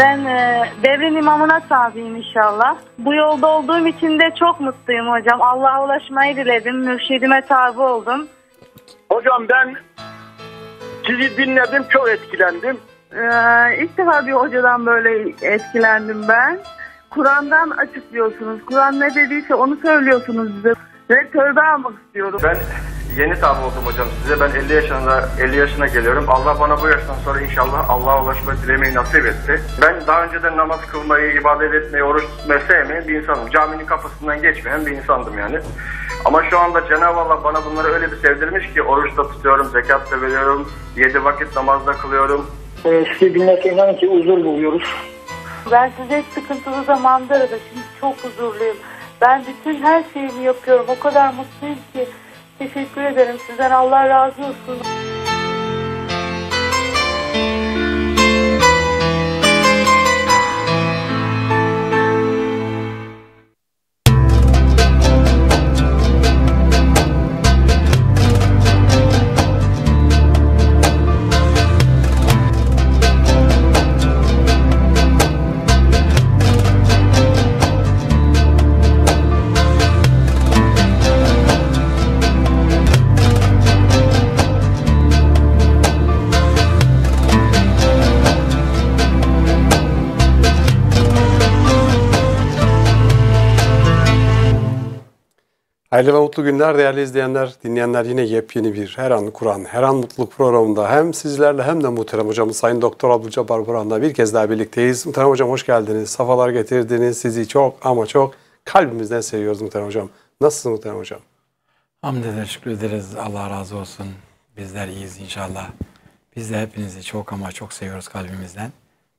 Ben e, devrin imamına tabiyim inşallah. Bu yolda olduğum için de çok mutluyum hocam. Allah'a ulaşmayı diledim. Mürşidime tabi oldum. Hocam ben sizi dinledim. Çok etkilendim. Ee, ilk defa bir hocadan böyle etkilendim ben. Kur'an'dan açıklıyorsunuz. Kur'an ne dediyse onu söylüyorsunuz bize. Ve tövbe almak istiyorum. Ben yeni tabi oldum hocam size. Ben 50 yaşında 50 yaşına geliyorum. Allah bana bu yaştan sonra inşallah Allah'a ulaşmayı dilemeyi nasip etti. Ben daha önceden namaz kılmayı, ibadet etmeyi, oruç tutmayı sevmeyen bir insanım. Caminin kafasından geçmeyen bir insandım yani. Ama şu anda Cenab-ı Allah bana bunları öyle bir sevdirmiş ki oruçta tutuyorum, zekat da veriyorum, 7 vakit namazda kılıyorum. Ee, sizi dinlerken inanın ki huzur buluyoruz. Ben size sıkıntılı zamanda aradım. Şimdi çok huzurluyum. Ben bütün her şeyimi yapıyorum. O kadar mutluyum ki. Teşekkür ederim. Sizden Allah razı olsun. Hayırlı ve mutlu günler değerli izleyenler, dinleyenler yine yepyeni bir Her An Kur'an, Her An Mutluluk programında hem sizlerle hem de muhterem hocamız Sayın Doktor Abdülcabbar Buran'la bir kez daha birlikteyiz. Muhterem hocam hoş geldiniz, safalar getirdiniz, sizi çok ama çok kalbimizden seviyoruz muhterem hocam. Nasılsınız muhterem hocam? Hamd eder, şükür ederiz. Allah razı olsun. Bizler iyiyiz inşallah. Biz de hepinizi çok ama çok seviyoruz kalbimizden.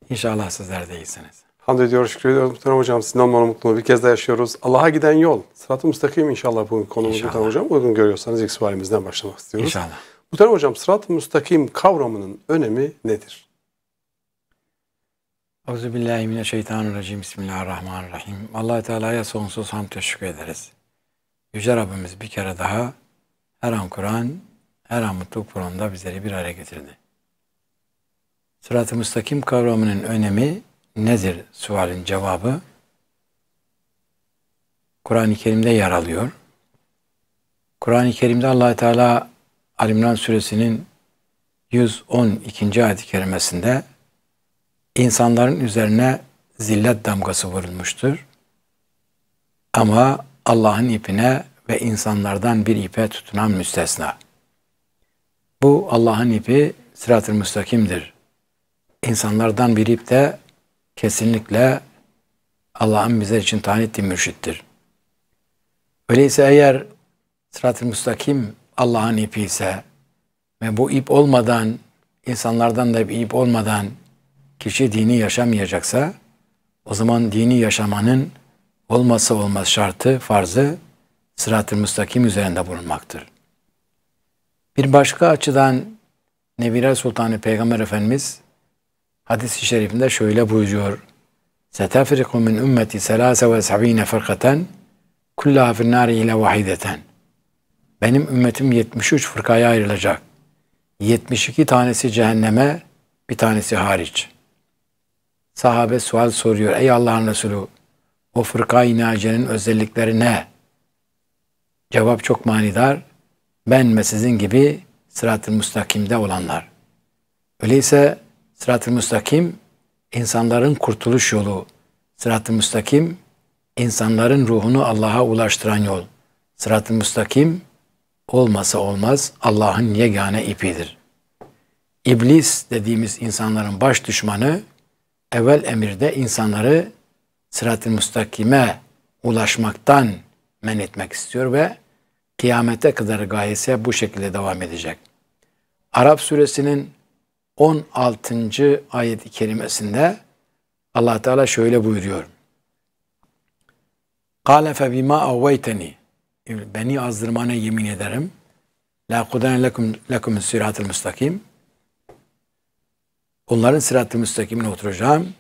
İnşallah sizler de iyisiniz. Hamd ediyor, şükür ediyoruz Muhterem Hocam. Sizden olan mutluluğu bir kez daha yaşıyoruz. Allah'a giden yol. Sırat-ı müstakim inşallah bugün konumuz inşallah. Muhterem Hocam. Uygun görüyorsanız ilk sualimizden başlamak istiyoruz. İnşallah. Muhterem Hocam sırat-ı müstakim kavramının önemi nedir? Euzubillahimineşşeytanirracim. Bismillahirrahmanirrahim. allah Teala'ya sonsuz hamd teşekkür ederiz. Yüce Rabbimiz bir kere daha her an Kur'an, her an mutluluk Kur'an'da bizleri bir araya getirdi. Sırat-ı müstakim kavramının önemi nedir sualin cevabı? Kur'an-ı Kerim'de yer alıyor. Kur'an-ı Kerim'de allah Teala Alimran Suresinin 112. ayet-i kerimesinde insanların üzerine zillet damgası vurulmuştur. Ama Allah'ın ipine ve insanlardan bir ipe tutunan müstesna. Bu Allah'ın ipi sırat-ı müstakimdir. İnsanlardan bir ip de kesinlikle Allah'ın bize için tayin ettiği mürşittir. Öyleyse eğer sırat-ı müstakim Allah'ın ipi ise ve bu ip olmadan, insanlardan da bir ip olmadan kişi dini yaşamayacaksa, o zaman dini yaşamanın olmazsa olmaz şartı, farzı sırat-ı müstakim üzerinde bulunmaktır. Bir başka açıdan Nebiler Sultanı Peygamber Efendimiz Hadis-i şerifinde şöyle buyuruyor. Setefriku min ümmeti selase ve sabine fırkaten kulla finnari ile vahideten. Benim ümmetim 73 fırkaya ayrılacak. 72 tanesi cehenneme, bir tanesi hariç. Sahabe sual soruyor. Ey Allah'ın Resulü o fırkayı nacenin özellikleri ne? Cevap çok manidar. Ben ve sizin gibi sırat-ı müstakimde olanlar. Öyleyse Sırat-ı müstakim insanların kurtuluş yolu. Sırat-ı müstakim insanların ruhunu Allah'a ulaştıran yol. Sırat-ı müstakim olmasa olmaz Allah'ın yegane ipidir. İblis dediğimiz insanların baş düşmanı evvel emirde insanları sırat-ı müstakime ulaşmaktan men etmek istiyor ve kıyamete kadar gayesi bu şekilde devam edecek. Arap suresinin 16. ayet-i kerimesinde Allah Teala şöyle buyuruyor. Kale fe bima avveyteni beni azdırmana yemin ederim. La kudan lekum lekum sıratul müstakim. Onların sıratı müstakimine oturacağım.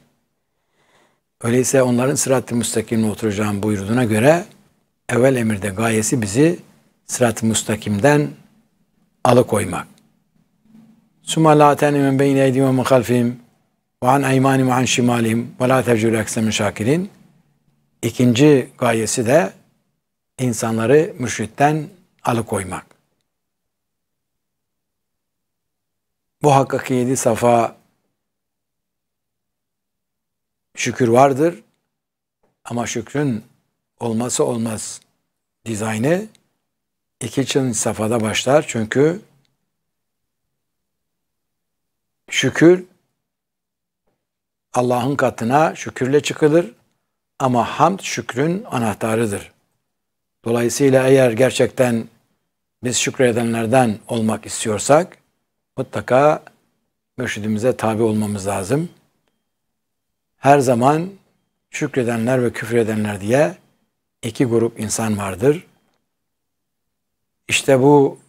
Öyleyse onların sıratı müstakimine oturacağım buyurduğuna göre evvel emirde gayesi bizi sırat-ı müstakimden alıkoymak. ثم لا تأن من بين أيديهم ومن خلفهم وعن اymani وعن شمالهم ولا تبجل أكسem şakirin. İkinci gayesi de insanları müşritten alıkoymak. Bu hakkaki yedi safa şükür vardır ama şükrün olması olmaz dizaynı iki çın safada başlar çünkü Şükür Allah'ın katına şükürle çıkılır ama hamd şükrün anahtarıdır. Dolayısıyla eğer gerçekten biz şükredenlerden olmak istiyorsak mutlaka mürşidimize tabi olmamız lazım. Her zaman şükredenler ve küfredenler diye iki grup insan vardır. İşte bu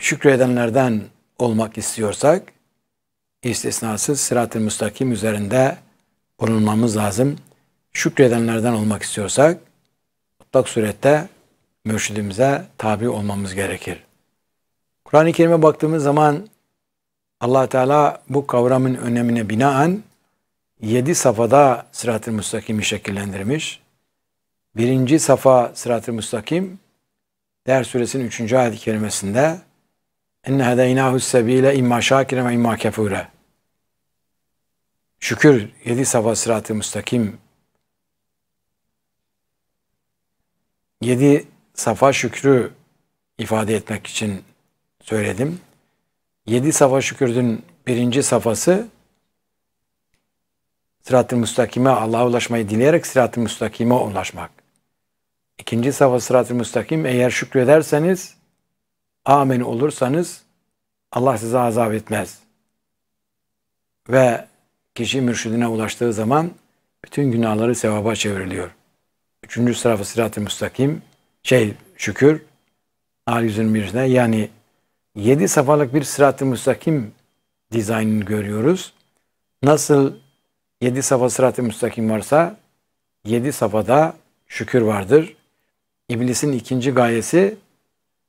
şükredenlerden olmak istiyorsak istisnasız sırat-ı müstakim üzerinde bulunmamız lazım. Şükredenlerden olmak istiyorsak mutlak surette mürşidimize tabi olmamız gerekir. Kur'an-ı Kerim'e baktığımız zaman allah Teala bu kavramın önemine binaen yedi safhada sırat-ı müstakimi şekillendirmiş. Birinci safa sırat-ı müstakim, Değer suresinin 3. ayet-i kerimesinde enne hedeynahu sebile imma şakire ve imma kefure. Şükür yedi safa sıratı müstakim. Yedi safa şükrü ifade etmek için söyledim. Yedi safa şükürdün birinci safası sırat-ı müstakime Allah'a ulaşmayı dileyerek sırat-ı müstakime ulaşmak. İkinci safa sırat-ı müstakim eğer şükrederseniz amin olursanız Allah size azap etmez. Ve kişi mürşidine ulaştığı zaman bütün günahları sevaba çevriliyor. Üçüncü sırafı sırat-ı müstakim, şey şükür, yüzün 121'de yani yedi safalık bir sırat-ı müstakim dizaynını görüyoruz. Nasıl yedi safa sırat-ı müstakim varsa yedi safada şükür vardır. İblisin ikinci gayesi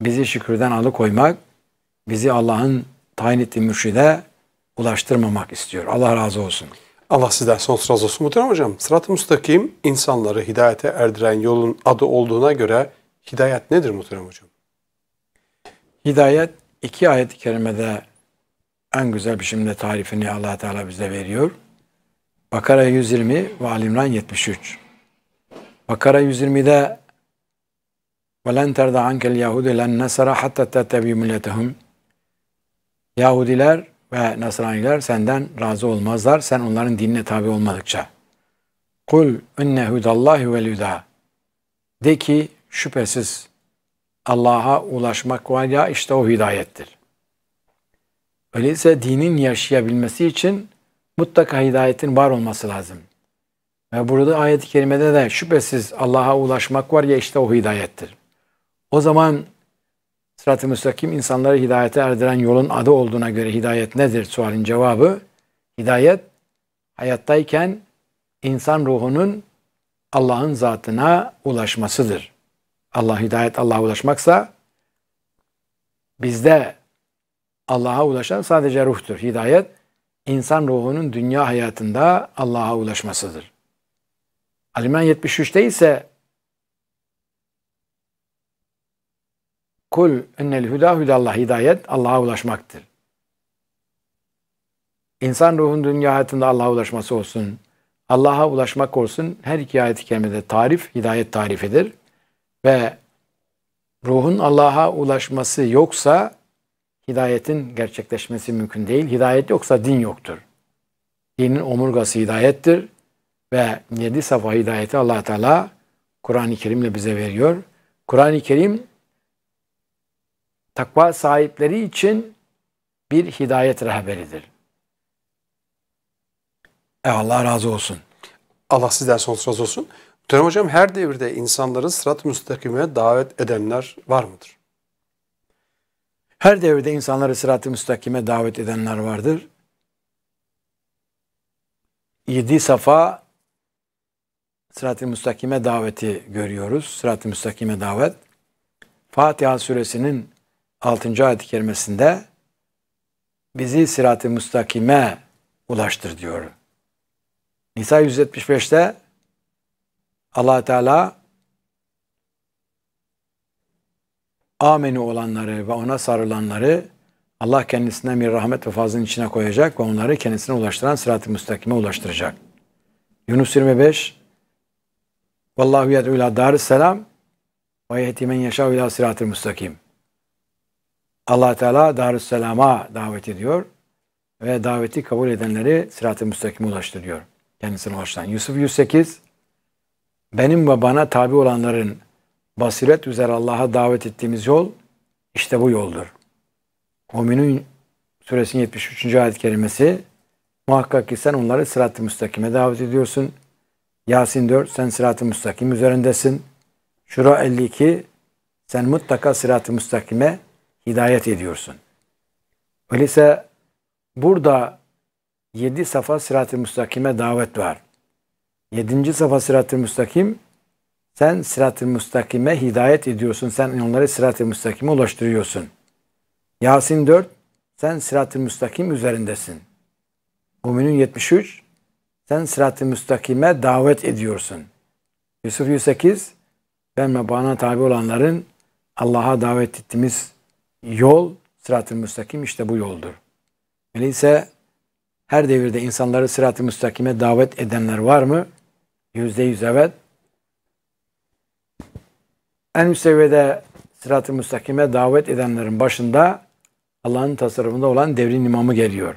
bizi şükürden alıkoymak, bizi Allah'ın tayin ettiği mürşide ulaştırmamak istiyor. Allah razı olsun. Allah sizden sonsuz razı olsun. Muhterem Hocam, sırat-ı müstakim insanları hidayete erdiren yolun adı olduğuna göre hidayet nedir Muhterem Hocam? Hidayet iki ayet-i kerimede en güzel biçimde tarifini allah Teala bize veriyor. Bakara 120 ve Ali 73. Bakara 120'de وَلَنْ تَرْضَ عَنْكَ الْيَهُودِ لَنْ نَسَرَ حَتَّ تَتَّبِي مِلَّتَهُمْ Yahudiler ve Nasraniler senden razı olmazlar. Sen onların dinine tabi olmadıkça. Kul inne hudallahi vel huda. De ki şüphesiz Allah'a ulaşmak var ya işte o hidayettir. Öyleyse dinin yaşayabilmesi için mutlaka hidayetin var olması lazım. Ve burada ayet-i kerimede de şüphesiz Allah'a ulaşmak var ya işte o hidayettir. O zaman sırat-ı müstakim insanları hidayete erdiren yolun adı olduğuna göre hidayet nedir sualin cevabı? Hidayet hayattayken insan ruhunun Allah'ın zatına ulaşmasıdır. Allah hidayet Allah'a ulaşmaksa bizde Allah'a ulaşan sadece ruhtur. Hidayet insan ruhunun dünya hayatında Allah'a ulaşmasıdır. Aliman 73'te ise Kul innel huda hudallah hidayet Allah'a ulaşmaktır. İnsan ruhun dünya hayatında Allah'a ulaşması olsun. Allah'a ulaşmak olsun. Her iki ayet-i kerimede tarif, hidayet tarifidir. Ve ruhun Allah'a ulaşması yoksa hidayetin gerçekleşmesi mümkün değil. Hidayet yoksa din yoktur. Dinin omurgası hidayettir. Ve yedi safa hidayeti allah Teala Kur'an-ı Kerim'le bize veriyor. Kur'an-ı Kerim takva sahipleri için bir hidayet rehberidir. E Allah razı olsun. Allah sizden sonsuz razı olsun. Muhterem Hocam her devirde insanları sırat-ı müstakime davet edenler var mıdır? Her devirde insanları sırat-ı müstakime davet edenler vardır. Yedi safa sırat-ı müstakime daveti görüyoruz. Sırat-ı müstakime davet. Fatiha suresinin 6. ayet-i kerimesinde bizi sirat-ı müstakime ulaştır diyor. Nisa 175'te allah Teala ameni olanları ve ona sarılanları Allah kendisinden bir rahmet ve fazlın içine koyacak ve onları kendisine ulaştıran sırat-ı müstakime ulaştıracak. Yunus 25 Vallahu yed'u ila daris selam ve yehdi men yeşâ ila sırat-ı müstakim allah Teala Darüsselam'a davet ediyor ve daveti kabul edenleri sırat-ı müstakime ulaştırıyor. Kendisine ulaştıran. Yusuf 108 Benim ve bana tabi olanların basiret üzere Allah'a davet ettiğimiz yol işte bu yoldur. Muminun suresinin 73. ayet kelimesi muhakkak ki sen onları sırat-ı müstakime davet ediyorsun. Yasin 4 sen sırat-ı müstakim üzerindesin. Şura 52 sen mutlaka sırat-ı müstakime hidayet ediyorsun. Öyleyse burada yedi safa sırat-ı müstakime davet var. Yedinci safa sırat-ı müstakim sen sırat-ı müstakime hidayet ediyorsun. Sen onları sırat-ı müstakime ulaştırıyorsun. Yasin 4 sen sırat-ı müstakim üzerindesin. Müminin 73 sen sırat-ı müstakime davet ediyorsun. Yusuf 108 ben ve bana tabi olanların Allah'a davet ettiğimiz Yol sırat-ı müstakim işte bu yoldur. Öyleyse her devirde insanları sırat-ı müstakime davet edenler var mı? Yüzde yüz evet. En üst seviyede sırat-ı müstakime davet edenlerin başında Allah'ın tasarrufunda olan devrin imamı geliyor.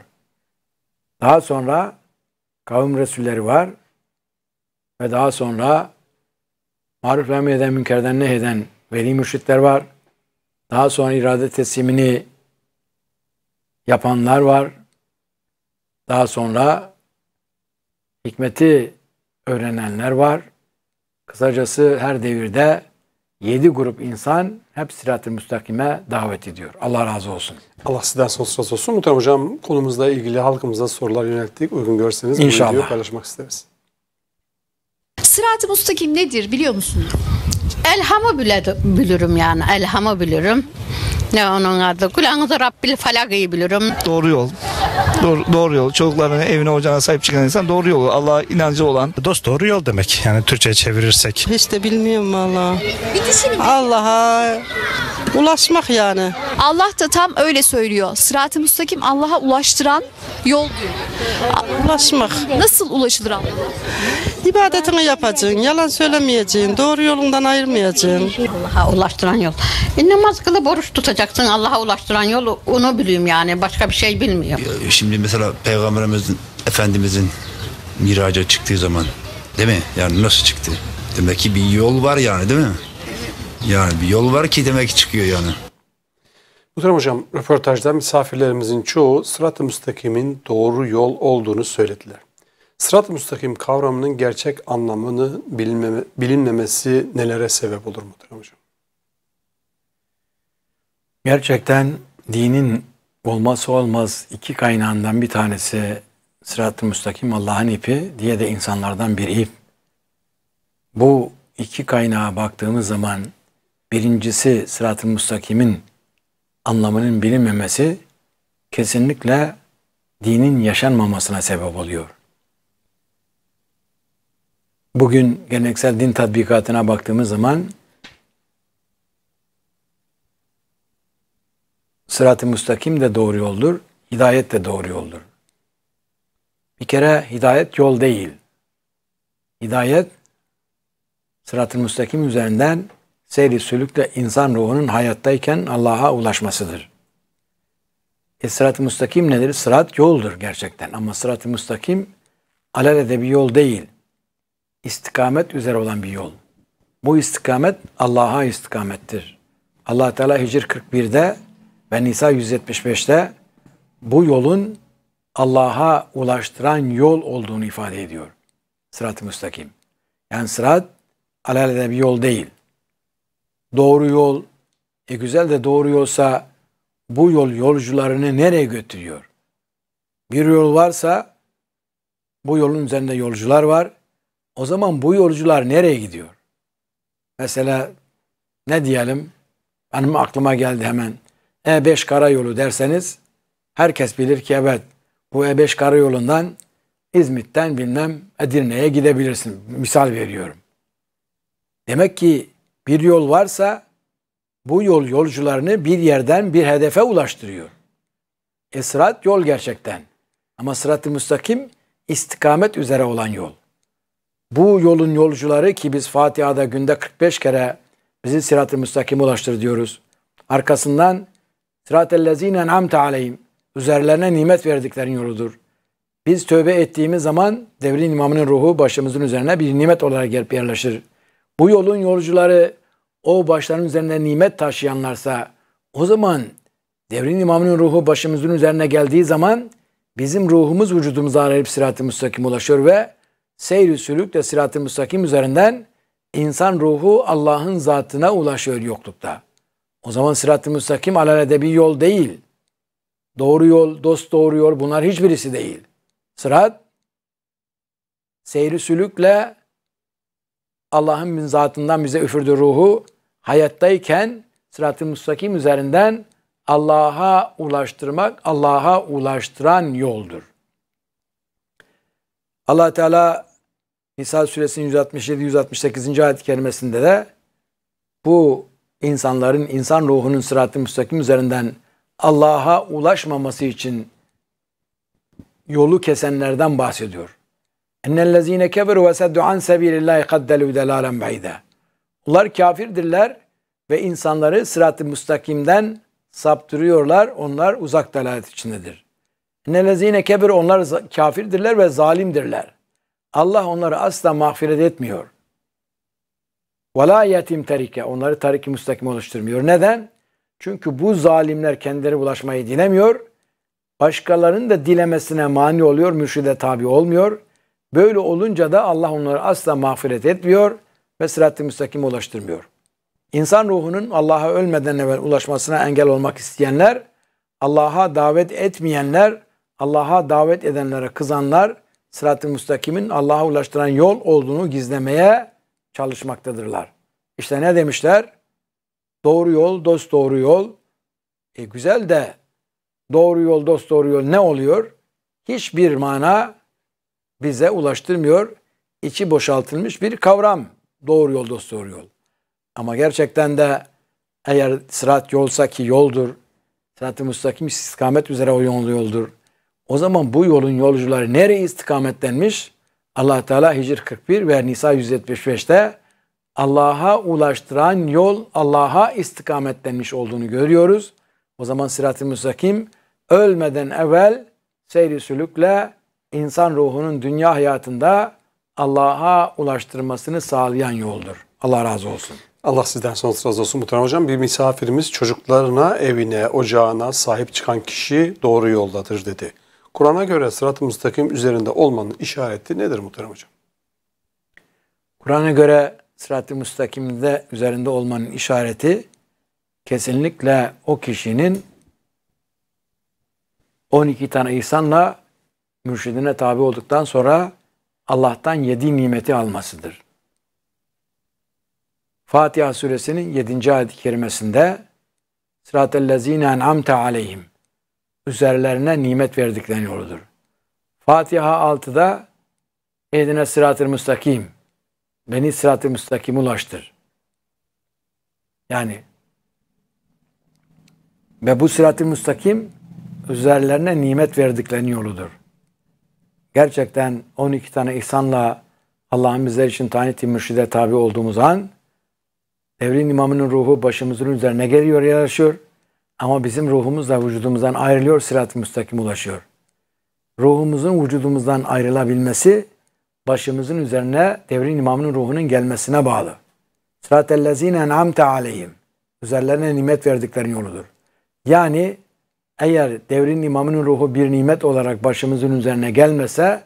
Daha sonra kavim resulleri var ve daha sonra maruf ve münkerden ne eden veli mürşitler var. Daha sonra irade teslimini yapanlar var. Daha sonra hikmeti öğrenenler var. Kısacası her devirde yedi grup insan hep sirat-ı müstakime davet ediyor. Allah razı olsun. Allah sizden sonsuz olsun. Muhterem Hocam konumuzla ilgili halkımıza sorular yönelttik. Uygun görseniz İnşallah. bu videoyu paylaşmak isteriz. Sırat-ı müstakim nedir biliyor musunuz? elhamı bilirim yani. Elhamı bilirim. Ne onun adı? Kulağınızı Rabbil Falak'ı bilirim. Doğru yol. Doğru, doğru yol. Çocuklarına, evine, ocağına sahip çıkan insan doğru yol. Allah'a inancı olan. Dost doğru yol demek. Yani Türkçe'ye çevirirsek. Hiç de bilmiyorum valla. Allah'a Ulaşmak yani. Allah da tam öyle söylüyor. Sırat-ı müstakim Allah'a ulaştıran yol diyor. Ulaşmak. Nasıl ulaşılır Allah? İbadetini yapacaksın, yalan söylemeyeceksin, doğru yolundan ayırmayacaksın. Allah'a ulaştıran yol. E, namaz kılıp oruç tutacaksın Allah'a ulaştıran yolu onu biliyorum yani başka bir şey bilmiyorum. E, şimdi mesela Peygamberimizin, Efendimizin miraca çıktığı zaman değil mi? Yani nasıl çıktı? Demek ki bir yol var yani değil mi? Yani bir yol var ki demek çıkıyor yani. Muhterem Hocam röportajda misafirlerimizin çoğu sırat-ı müstakimin doğru yol olduğunu söylediler. Sırat-ı müstakim kavramının gerçek anlamını bilinmeme, bilinmemesi nelere sebep olur Muhterem Hocam? Gerçekten dinin olmazsa olmaz iki kaynağından bir tanesi sırat-ı müstakim Allah'ın ipi, diye de insanlardan bir ip. Bu iki kaynağa baktığımız zaman birincisi sırat-ı müstakimin anlamının bilinmemesi kesinlikle dinin yaşanmamasına sebep oluyor. Bugün geleneksel din tatbikatına baktığımız zaman sırat-ı müstakim de doğru yoldur, hidayet de doğru yoldur. Bir kere hidayet yol değil. Hidayet sırat-ı müstakim üzerinden seyri sülükle insan ruhunun hayattayken Allah'a ulaşmasıdır. E, sırat-ı müstakim nedir? Sırat yoldur gerçekten ama sırat-ı müstakim alelede bir yol değil. İstikamet üzere olan bir yol. Bu istikamet Allah'a istikamettir. allah Teala Hicr 41'de ve Nisa 175'te bu yolun Allah'a ulaştıran yol olduğunu ifade ediyor. Sırat-ı müstakim. Yani sırat alelade bir yol değil doğru yol. E güzel de doğru yolsa bu yol yolcularını nereye götürüyor? Bir yol varsa bu yolun üzerinde yolcular var. O zaman bu yolcular nereye gidiyor? Mesela ne diyelim? Benim aklıma geldi hemen. E5 karayolu derseniz herkes bilir ki evet bu E5 karayolundan İzmit'ten bilmem Edirne'ye gidebilirsin. Misal veriyorum. Demek ki bir yol varsa bu yol yolcularını bir yerden bir hedefe ulaştırıyor. E yol gerçekten. Ama sırat-ı müstakim istikamet üzere olan yol. Bu yolun yolcuları ki biz Fatiha'da günde 45 kere bizi sırat-ı müstakime ulaştır diyoruz. Arkasından sırat-ı lezine en'amte aleyhim. Üzerlerine nimet verdiklerin yoludur. Biz tövbe ettiğimiz zaman devrin imamının ruhu başımızın üzerine bir nimet olarak gelip yerleşir. Bu yolun yolcuları o başların üzerine nimet taşıyanlarsa o zaman devrin imamının ruhu başımızın üzerine geldiği zaman bizim ruhumuz vücudumuza arayıp sirat-ı müstakim ulaşır ve seyri sülükle sirat-ı müstakim üzerinden insan ruhu Allah'ın zatına ulaşıyor yoklukta. O zaman sirat-ı müstakim bir yol değil. Doğru yol, dost doğru yol bunlar hiçbirisi değil. Sırat seyri sülükle Allah'ın zatından bize üfürdüğü ruhu hayattayken sırat-ı müstakim üzerinden Allah'a ulaştırmak, Allah'a ulaştıran yoldur. allah Teala Nisa suresinin 167-168. ayet-i kerimesinde de bu insanların, insan ruhunun sırat-ı müstakim üzerinden Allah'a ulaşmaması için yolu kesenlerden bahsediyor. اَنَّ الَّذ۪ينَ كَفَرُوا وَسَدُّ عَنْ سَب۪يلِ اللّٰهِ قَدَّلُوا دَلَالًا بَعِدًا Bunlar kafirdirler ve insanları sırat-ı müstakimden saptırıyorlar. Onlar uzak dalalet içindedir. Nelezine kebir onlar kafirdirler ve zalimdirler. Allah onları asla mağfiret etmiyor. Vela yetim terike. Onları tarik-i müstakim oluşturmuyor. Neden? Çünkü bu zalimler kendileri ulaşmayı dilemiyor. Başkalarının da dilemesine mani oluyor. Mürşide tabi olmuyor. Böyle olunca da Allah onları asla mağfiret etmiyor ve sırat-ı müstakime ulaştırmıyor. İnsan ruhunun Allah'a ölmeden evvel ulaşmasına engel olmak isteyenler, Allah'a davet etmeyenler, Allah'a davet edenlere kızanlar, sırat-ı müstakimin Allah'a ulaştıran yol olduğunu gizlemeye çalışmaktadırlar. İşte ne demişler? Doğru yol, dost doğru yol. E güzel de doğru yol, dost doğru yol ne oluyor? Hiçbir mana bize ulaştırmıyor. İçi boşaltılmış bir kavram. Doğru yol dost doğru yol. Ama gerçekten de eğer sırat yolsa ki yoldur, sırat-ı müstakim istikamet üzere o yol yoldur. O zaman bu yolun yolcuları nereye istikametlenmiş? allah Teala Hicr 41 ve Nisa 175'te Allah'a ulaştıran yol Allah'a istikametlenmiş olduğunu görüyoruz. O zaman sırat-ı müstakim ölmeden evvel seyri sülükle insan ruhunun dünya hayatında Allah'a ulaştırmasını sağlayan yoldur. Allah razı olsun. Allah sizden sonsuz razı olsun Muhterem Hocam. Bir misafirimiz çocuklarına, evine, ocağına sahip çıkan kişi doğru yoldadır dedi. Kur'an'a göre sırat-ı müstakim üzerinde olmanın işareti nedir Muhterem Hocam? Kur'an'a göre sırat-ı müstakimde üzerinde olmanın işareti kesinlikle o kişinin 12 tane insanla mürşidine tabi olduktan sonra Allah'tan yedi nimeti almasıdır. Fatiha suresinin 7. ayet-i kerimesinde Sıratellezine en'amte aleyhim üzerlerine nimet verdiklerini yoludur. Fatiha 6'da Ehdine sıratı müstakim beni sıratı müstakim ulaştır. Yani ve bu sıratı müstakim üzerlerine nimet verdiklerini yoludur gerçekten 12 tane ihsanla Allah'ın bizler için taneti mürşide tabi olduğumuz an devrin imamının ruhu başımızın üzerine geliyor, yarışıyor. Ama bizim ruhumuz da vücudumuzdan ayrılıyor, sirat-ı müstakim ulaşıyor. Ruhumuzun vücudumuzdan ayrılabilmesi başımızın üzerine devrin imamının ruhunun gelmesine bağlı. Sırat-ellezine en'amte aleyhim. Üzerlerine nimet verdiklerin yoludur. Yani eğer devrin imamının ruhu bir nimet olarak başımızın üzerine gelmese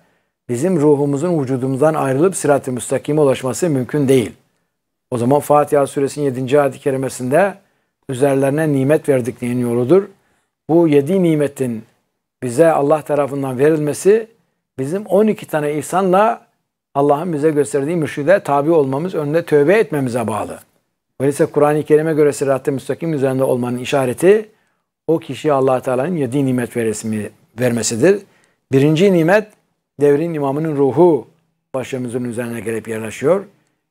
bizim ruhumuzun vücudumuzdan ayrılıp sırat-ı müstakime ulaşması mümkün değil. O zaman Fatiha suresinin 7. ayet-i kerimesinde üzerlerine nimet verdiklerinin yoludur. Bu 7 nimetin bize Allah tarafından verilmesi bizim 12 tane ihsanla Allah'ın bize gösterdiği mürşide tabi olmamız, önünde tövbe etmemize bağlı. Öyleyse Kur'an-ı Kerim'e göre sırat-ı müstakim üzerinde olmanın işareti o kişiye allah Teala'nın yedi nimet veresimi, vermesidir. Birinci nimet devrin imamının ruhu başımızın üzerine gelip yerleşiyor.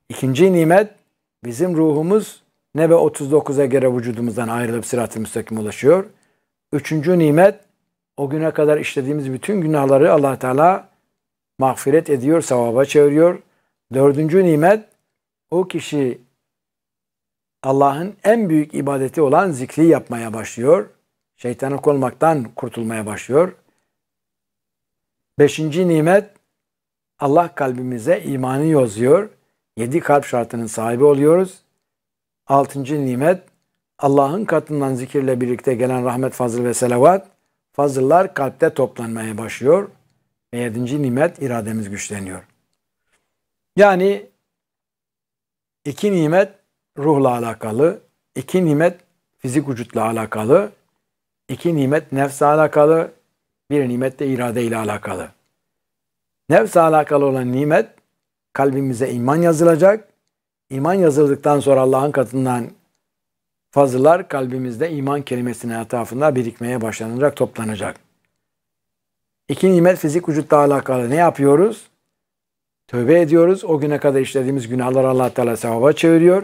İkinci nimet bizim ruhumuz nebe 39'a göre vücudumuzdan ayrılıp sırat-ı müstakim ulaşıyor. Üçüncü nimet o güne kadar işlediğimiz bütün günahları allah Teala mağfiret ediyor, sevaba çeviriyor. Dördüncü nimet o kişi Allah'ın en büyük ibadeti olan zikri yapmaya başlıyor. Şeytana konmaktan kurtulmaya başlıyor. Beşinci nimet Allah kalbimize imanı yazıyor. Yedi kalp şartının sahibi oluyoruz. Altıncı nimet Allah'ın katından zikirle birlikte gelen rahmet, fazıl ve selavat fazıllar kalpte toplanmaya başlıyor. Ve yedinci nimet irademiz güçleniyor. Yani iki nimet ruhla alakalı, iki nimet fizik vücutla alakalı, İki nimet nefse alakalı, bir nimet de irade ile alakalı. Nefse alakalı olan nimet kalbimize iman yazılacak. İman yazıldıktan sonra Allah'ın katından fazlalar kalbimizde iman kelimesinin etrafında birikmeye başlanacak, toplanacak. İki nimet fizik vücutla alakalı ne yapıyoruz? Tövbe ediyoruz. O güne kadar işlediğimiz günahları allah Teala sevaba çeviriyor.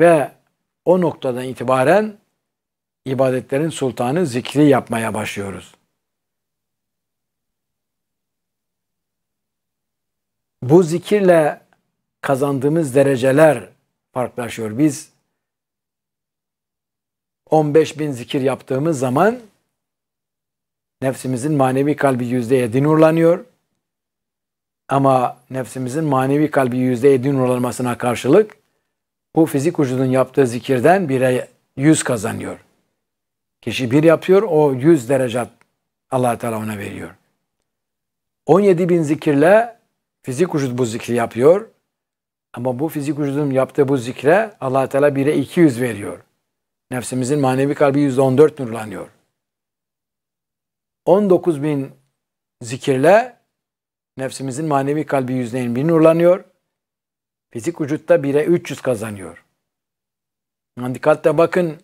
Ve o noktadan itibaren ibadetlerin sultanı zikri yapmaya başlıyoruz. Bu zikirle kazandığımız dereceler farklılaşıyor. Biz 15 bin zikir yaptığımız zaman nefsimizin manevi kalbi yüzde yedi nurlanıyor. Ama nefsimizin manevi kalbi yüzde yedi nurlanmasına karşılık bu fizik vücudun yaptığı zikirden bire yüz kazanıyor. Kişi bir yapıyor, o yüz derece allah Teala ona veriyor. 17 bin zikirle fizik vücut bu zikri yapıyor. Ama bu fizik vücudun yaptığı bu zikre allah Teala 1'e 200 veriyor. Nefsimizin manevi kalbi %14 nurlanıyor. 19 bin zikirle nefsimizin manevi kalbi %21 nurlanıyor. Fizik vücutta 1'e 300 kazanıyor. Yani dikkatle bakın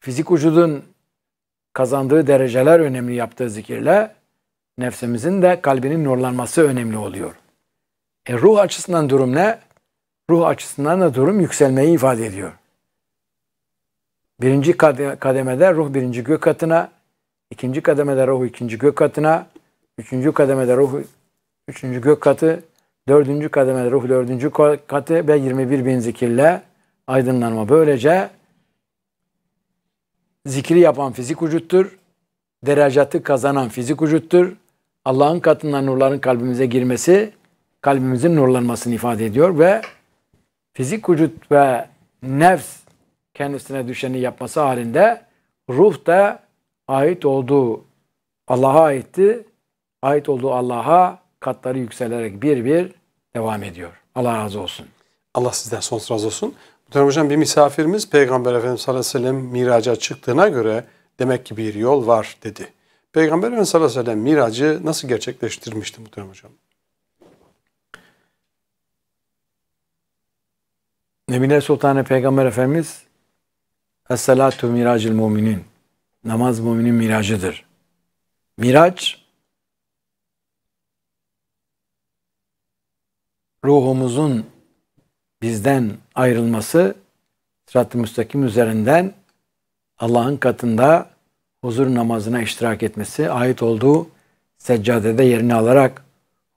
fizik vücudun kazandığı dereceler önemli yaptığı zikirle nefsimizin de kalbinin nurlanması önemli oluyor. E, ruh açısından durum ne? Ruh açısından da durum yükselmeyi ifade ediyor. Birinci kademede ruh birinci gök katına, ikinci kademede ruh ikinci gök katına, üçüncü kademede ruh üçüncü gök katı, dördüncü kademede ruh dördüncü katı ve 21 bin zikirle aydınlanma. Böylece zikri yapan fizik vücuttur. Derecatı kazanan fizik vücuttur. Allah'ın katından nurların kalbimize girmesi kalbimizin nurlanmasını ifade ediyor ve fizik vücut ve nefs kendisine düşeni yapması halinde ruh da ait olduğu Allah'a aitti. Ait olduğu Allah'a katları yükselerek bir bir devam ediyor. Allah razı olsun. Allah sizden sonsuz razı olsun. Muhterem Hocam bir misafirimiz Peygamber Efendimiz sallallahu aleyhi ve sellem miraca çıktığına göre demek ki bir yol var dedi. Peygamber Efendimiz sallallahu aleyhi ve sellem miracı nasıl gerçekleştirmişti Muhterem Hocam? Nebine Sultanı Peygamber Efendimiz Es-salatu miracil muminin Namaz muminin miracıdır. Miraç ruhumuzun bizden ayrılması sırat-ı müstakim üzerinden Allah'ın katında huzur namazına iştirak etmesi, ait olduğu seccadede yerini alarak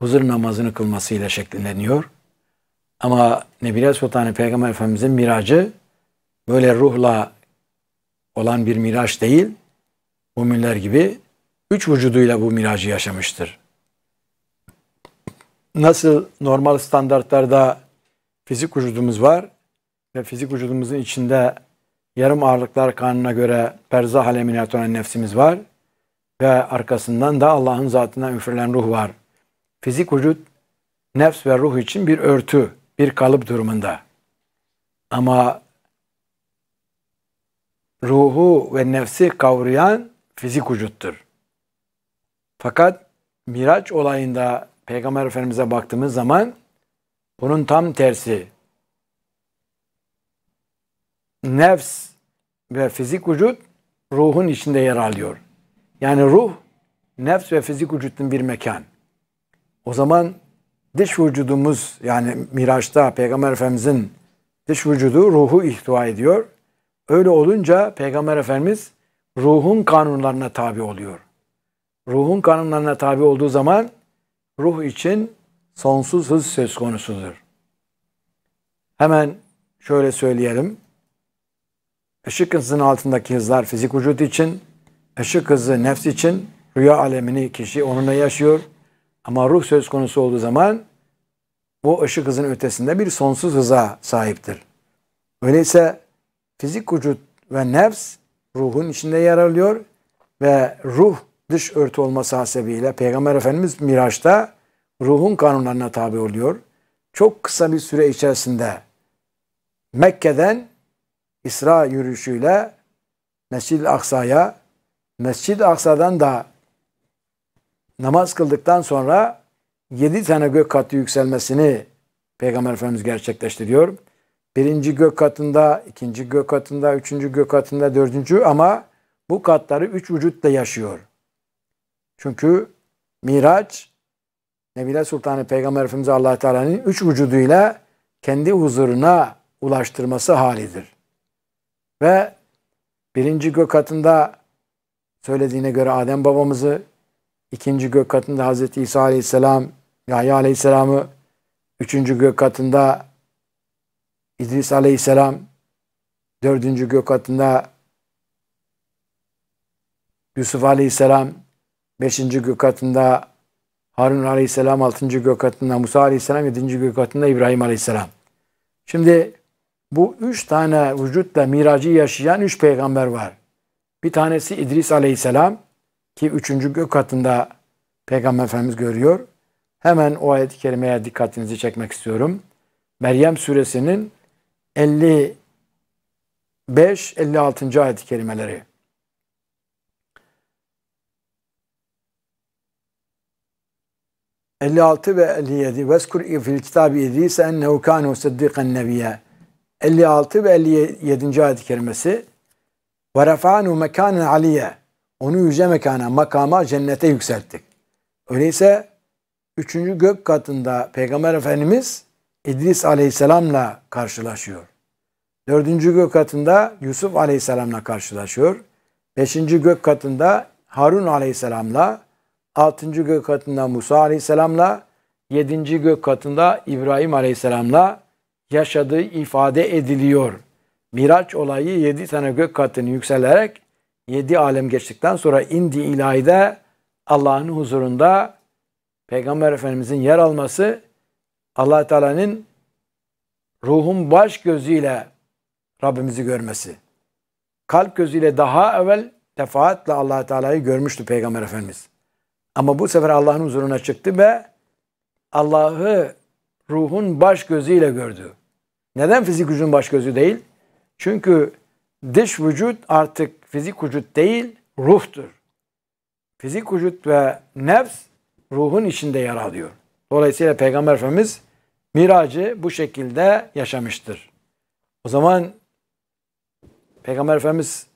huzur namazını kılmasıyla şekilleniyor. Ama Nebiye Sultanı Peygamber Efendimizin miracı böyle ruhla olan bir miraç değil, müminler gibi üç vücuduyla bu miracı yaşamıştır. Nasıl normal standartlarda fizik vücudumuz var ve fizik vücudumuzun içinde yarım ağırlıklar kanuna göre perzah aleminat olan nefsimiz var ve arkasından da Allah'ın zatından üfürülen ruh var. Fizik vücut nefs ve ruh için bir örtü, bir kalıp durumunda. Ama ruhu ve nefsi kavrayan fizik vücuttur. Fakat Miraç olayında Peygamber Efendimiz'e baktığımız zaman bunun tam tersi nefs ve fizik vücut ruhun içinde yer alıyor. Yani ruh nefs ve fizik vücutun bir mekan. O zaman dış vücudumuz yani Miraç'ta Peygamber Efendimizin dış vücudu ruhu ihtiva ediyor. Öyle olunca Peygamber Efendimiz ruhun kanunlarına tabi oluyor. Ruhun kanunlarına tabi olduğu zaman ruh için sonsuz hız söz konusudur. Hemen şöyle söyleyelim. Işık hızının altındaki hızlar fizik vücut için, ışık hızı nefs için rüya alemini kişi onunla yaşıyor. Ama ruh söz konusu olduğu zaman bu ışık hızının ötesinde bir sonsuz hıza sahiptir. Öyleyse fizik vücut ve nefs ruhun içinde yer alıyor ve ruh dış örtü olması hasebiyle Peygamber Efendimiz Miraç'ta ruhun kanunlarına tabi oluyor. Çok kısa bir süre içerisinde Mekke'den İsra yürüyüşüyle Mescid-i Aksa'ya, Mescid-i Aksa'dan da namaz kıldıktan sonra yedi tane gök katı yükselmesini Peygamber Efendimiz gerçekleştiriyor. Birinci gök katında, ikinci gök katında, üçüncü gök katında, dördüncü ama bu katları üç vücutla yaşıyor. Çünkü Miraç Nebile Sultanı Peygamber Efendimiz allah Teala'nın üç vücuduyla kendi huzuruna ulaştırması halidir. Ve birinci gök katında söylediğine göre Adem babamızı, ikinci gök katında Hazreti İsa Aleyhisselam, Yahya Aleyhisselam'ı, üçüncü gök katında İdris Aleyhisselam, dördüncü gök katında Yusuf Aleyhisselam, beşinci gök katında Harun aleyhisselam 6. gök katında, Musa aleyhisselam 7. gök katında, İbrahim aleyhisselam. Şimdi bu üç tane vücutla miracı yaşayan üç peygamber var. Bir tanesi İdris aleyhisselam ki üçüncü gök katında Peygamber Efendimiz görüyor. Hemen o ayet-i kerimeye dikkatinizi çekmek istiyorum. Meryem suresinin 55-56. ayet-i kerimeleri. 56 ve 57 veskur fil kitabı İdris'e ennehu kânehu seddiqen nebiye 56 ve 57. ayet-i kerimesi ve refa'nu mekanen aliye onu yüce mekana, makama, cennete yükselttik. Öyleyse üçüncü gök katında Peygamber Efendimiz İdris Aleyhisselam'la karşılaşıyor. Dördüncü gök katında Yusuf Aleyhisselam'la karşılaşıyor. Beşinci gök katında Harun Aleyhisselam'la 6. gök katında Musa aleyhisselamla, 7. gök katında İbrahim aleyhisselamla yaşadığı ifade ediliyor. Miraç olayı 7 tane gök katını yükselerek 7 alem geçtikten sonra indi ilahide Allah'ın huzurunda Peygamber Efendimizin yer alması allah Teala'nın ruhun baş gözüyle Rabbimizi görmesi. Kalp gözüyle daha evvel defaatle allah Teala'yı görmüştü Peygamber Efendimiz. Ama bu sefer Allah'ın huzuruna çıktı ve Allah'ı ruhun baş gözüyle gördü. Neden fizik vücudun baş gözü değil? Çünkü dış vücut artık fizik vücut değil, ruhtur. Fizik vücut ve nefs ruhun içinde yer alıyor. Dolayısıyla Peygamber Efendimiz miracı bu şekilde yaşamıştır. O zaman Peygamber Efendimiz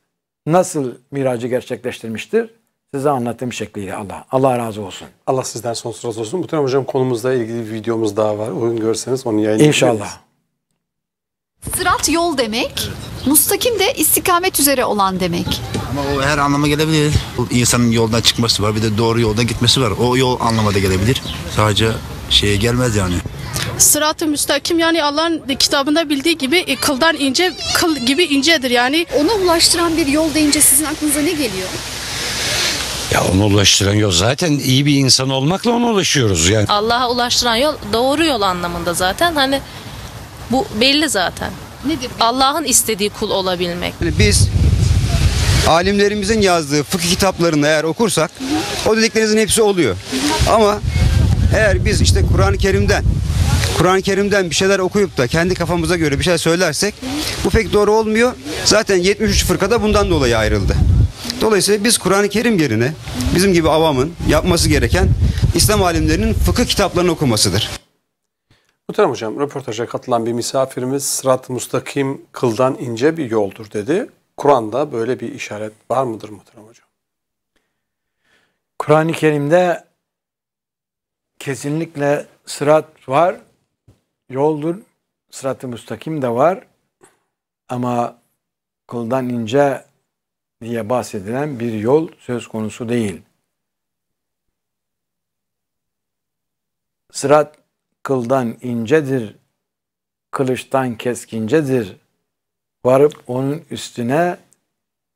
nasıl miracı gerçekleştirmiştir? Size anlattığım şekliyle Allah. Allah razı olsun. Allah sizden sonsuz razı olsun. Bu Hocam konumuzla ilgili bir videomuz daha var. Uygun görseniz onu yayınlayabiliriz. İnşallah. Sırat yol demek, mustakim de istikamet üzere olan demek. Ama o her anlama gelebilir. İnsanın yoldan çıkması var bir de doğru yolda gitmesi var. O yol anlamada gelebilir. Sadece şeye gelmez yani. Sırat-ı müstakim yani Allah'ın kitabında bildiği gibi e, kıldan ince, kıl gibi incedir yani. Ona ulaştıran bir yol deyince sizin aklınıza ne geliyor? Ya onu ulaştıran yol zaten iyi bir insan olmakla ona ulaşıyoruz yani. Allah'a ulaştıran yol doğru yol anlamında zaten hani bu belli zaten. Nedir? Allah'ın istediği kul olabilmek. Yani biz alimlerimizin yazdığı fıkıh kitaplarını eğer okursak o dediklerinizin hepsi oluyor. Ama eğer biz işte Kur'an-ı Kerim'den Kur'an-ı Kerim'den bir şeyler okuyup da kendi kafamıza göre bir şey söylersek bu pek doğru olmuyor. Zaten 73 fırkada bundan dolayı ayrıldı. Dolayısıyla biz Kur'an-ı Kerim yerine bizim gibi avamın yapması gereken İslam alimlerinin fıkıh kitaplarını okumasıdır. Muhterem Hocam, röportaja katılan bir misafirimiz sırat mustakim kıldan ince bir yoldur dedi. Kur'an'da böyle bir işaret var mıdır Muhterem Hocam? Kur'an-ı Kerim'de kesinlikle sırat var, yoldur, sırat-ı müstakim de var. Ama kıldan ince diye bahsedilen bir yol söz konusu değil. Sırat kıldan incedir, kılıçtan keskincedir. Varıp onun üstüne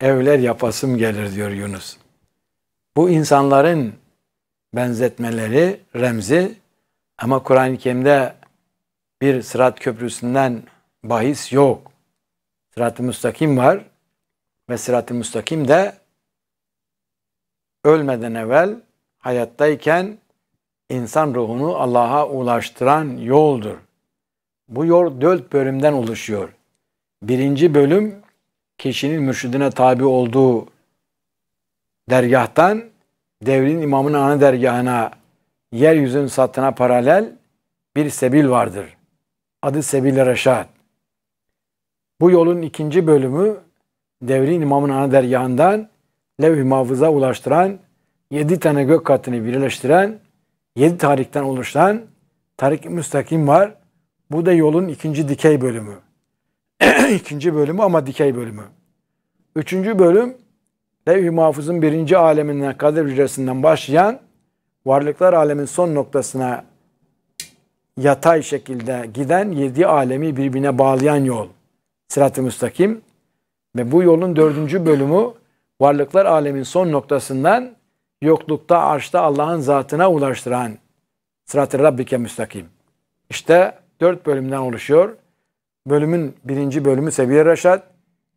evler yapasım gelir diyor Yunus. Bu insanların benzetmeleri, remzi ama Kur'an-ı Kerim'de bir sırat köprüsünden bahis yok. Sırat-ı müstakim var. Ve sırat-ı müstakim de ölmeden evvel hayattayken insan ruhunu Allah'a ulaştıran yoldur. Bu yol dört bölümden oluşuyor. Birinci bölüm kişinin mürşidine tabi olduğu dergahtan devrin imamın ana dergahına yeryüzünün sattına paralel bir sebil vardır. Adı Sebil-i Reşat. Bu yolun ikinci bölümü devrin imamın ana dergahından levh-i mahfıza ulaştıran, yedi tane gök katını birleştiren, yedi tarikten oluşan tarik müstakim var. Bu da yolun ikinci dikey bölümü. ikinci bölümü ama dikey bölümü. Üçüncü bölüm levh-i mahfuzun birinci aleminden kader hücresinden başlayan varlıklar alemin son noktasına yatay şekilde giden yedi alemi birbirine bağlayan yol. Sırat-ı müstakim. Ve bu yolun dördüncü bölümü varlıklar alemin son noktasından yoklukta arşta Allah'ın zatına ulaştıran sırat-ı rabbike müstakim. İşte dört bölümden oluşuyor. Bölümün birinci bölümü seviye reşat,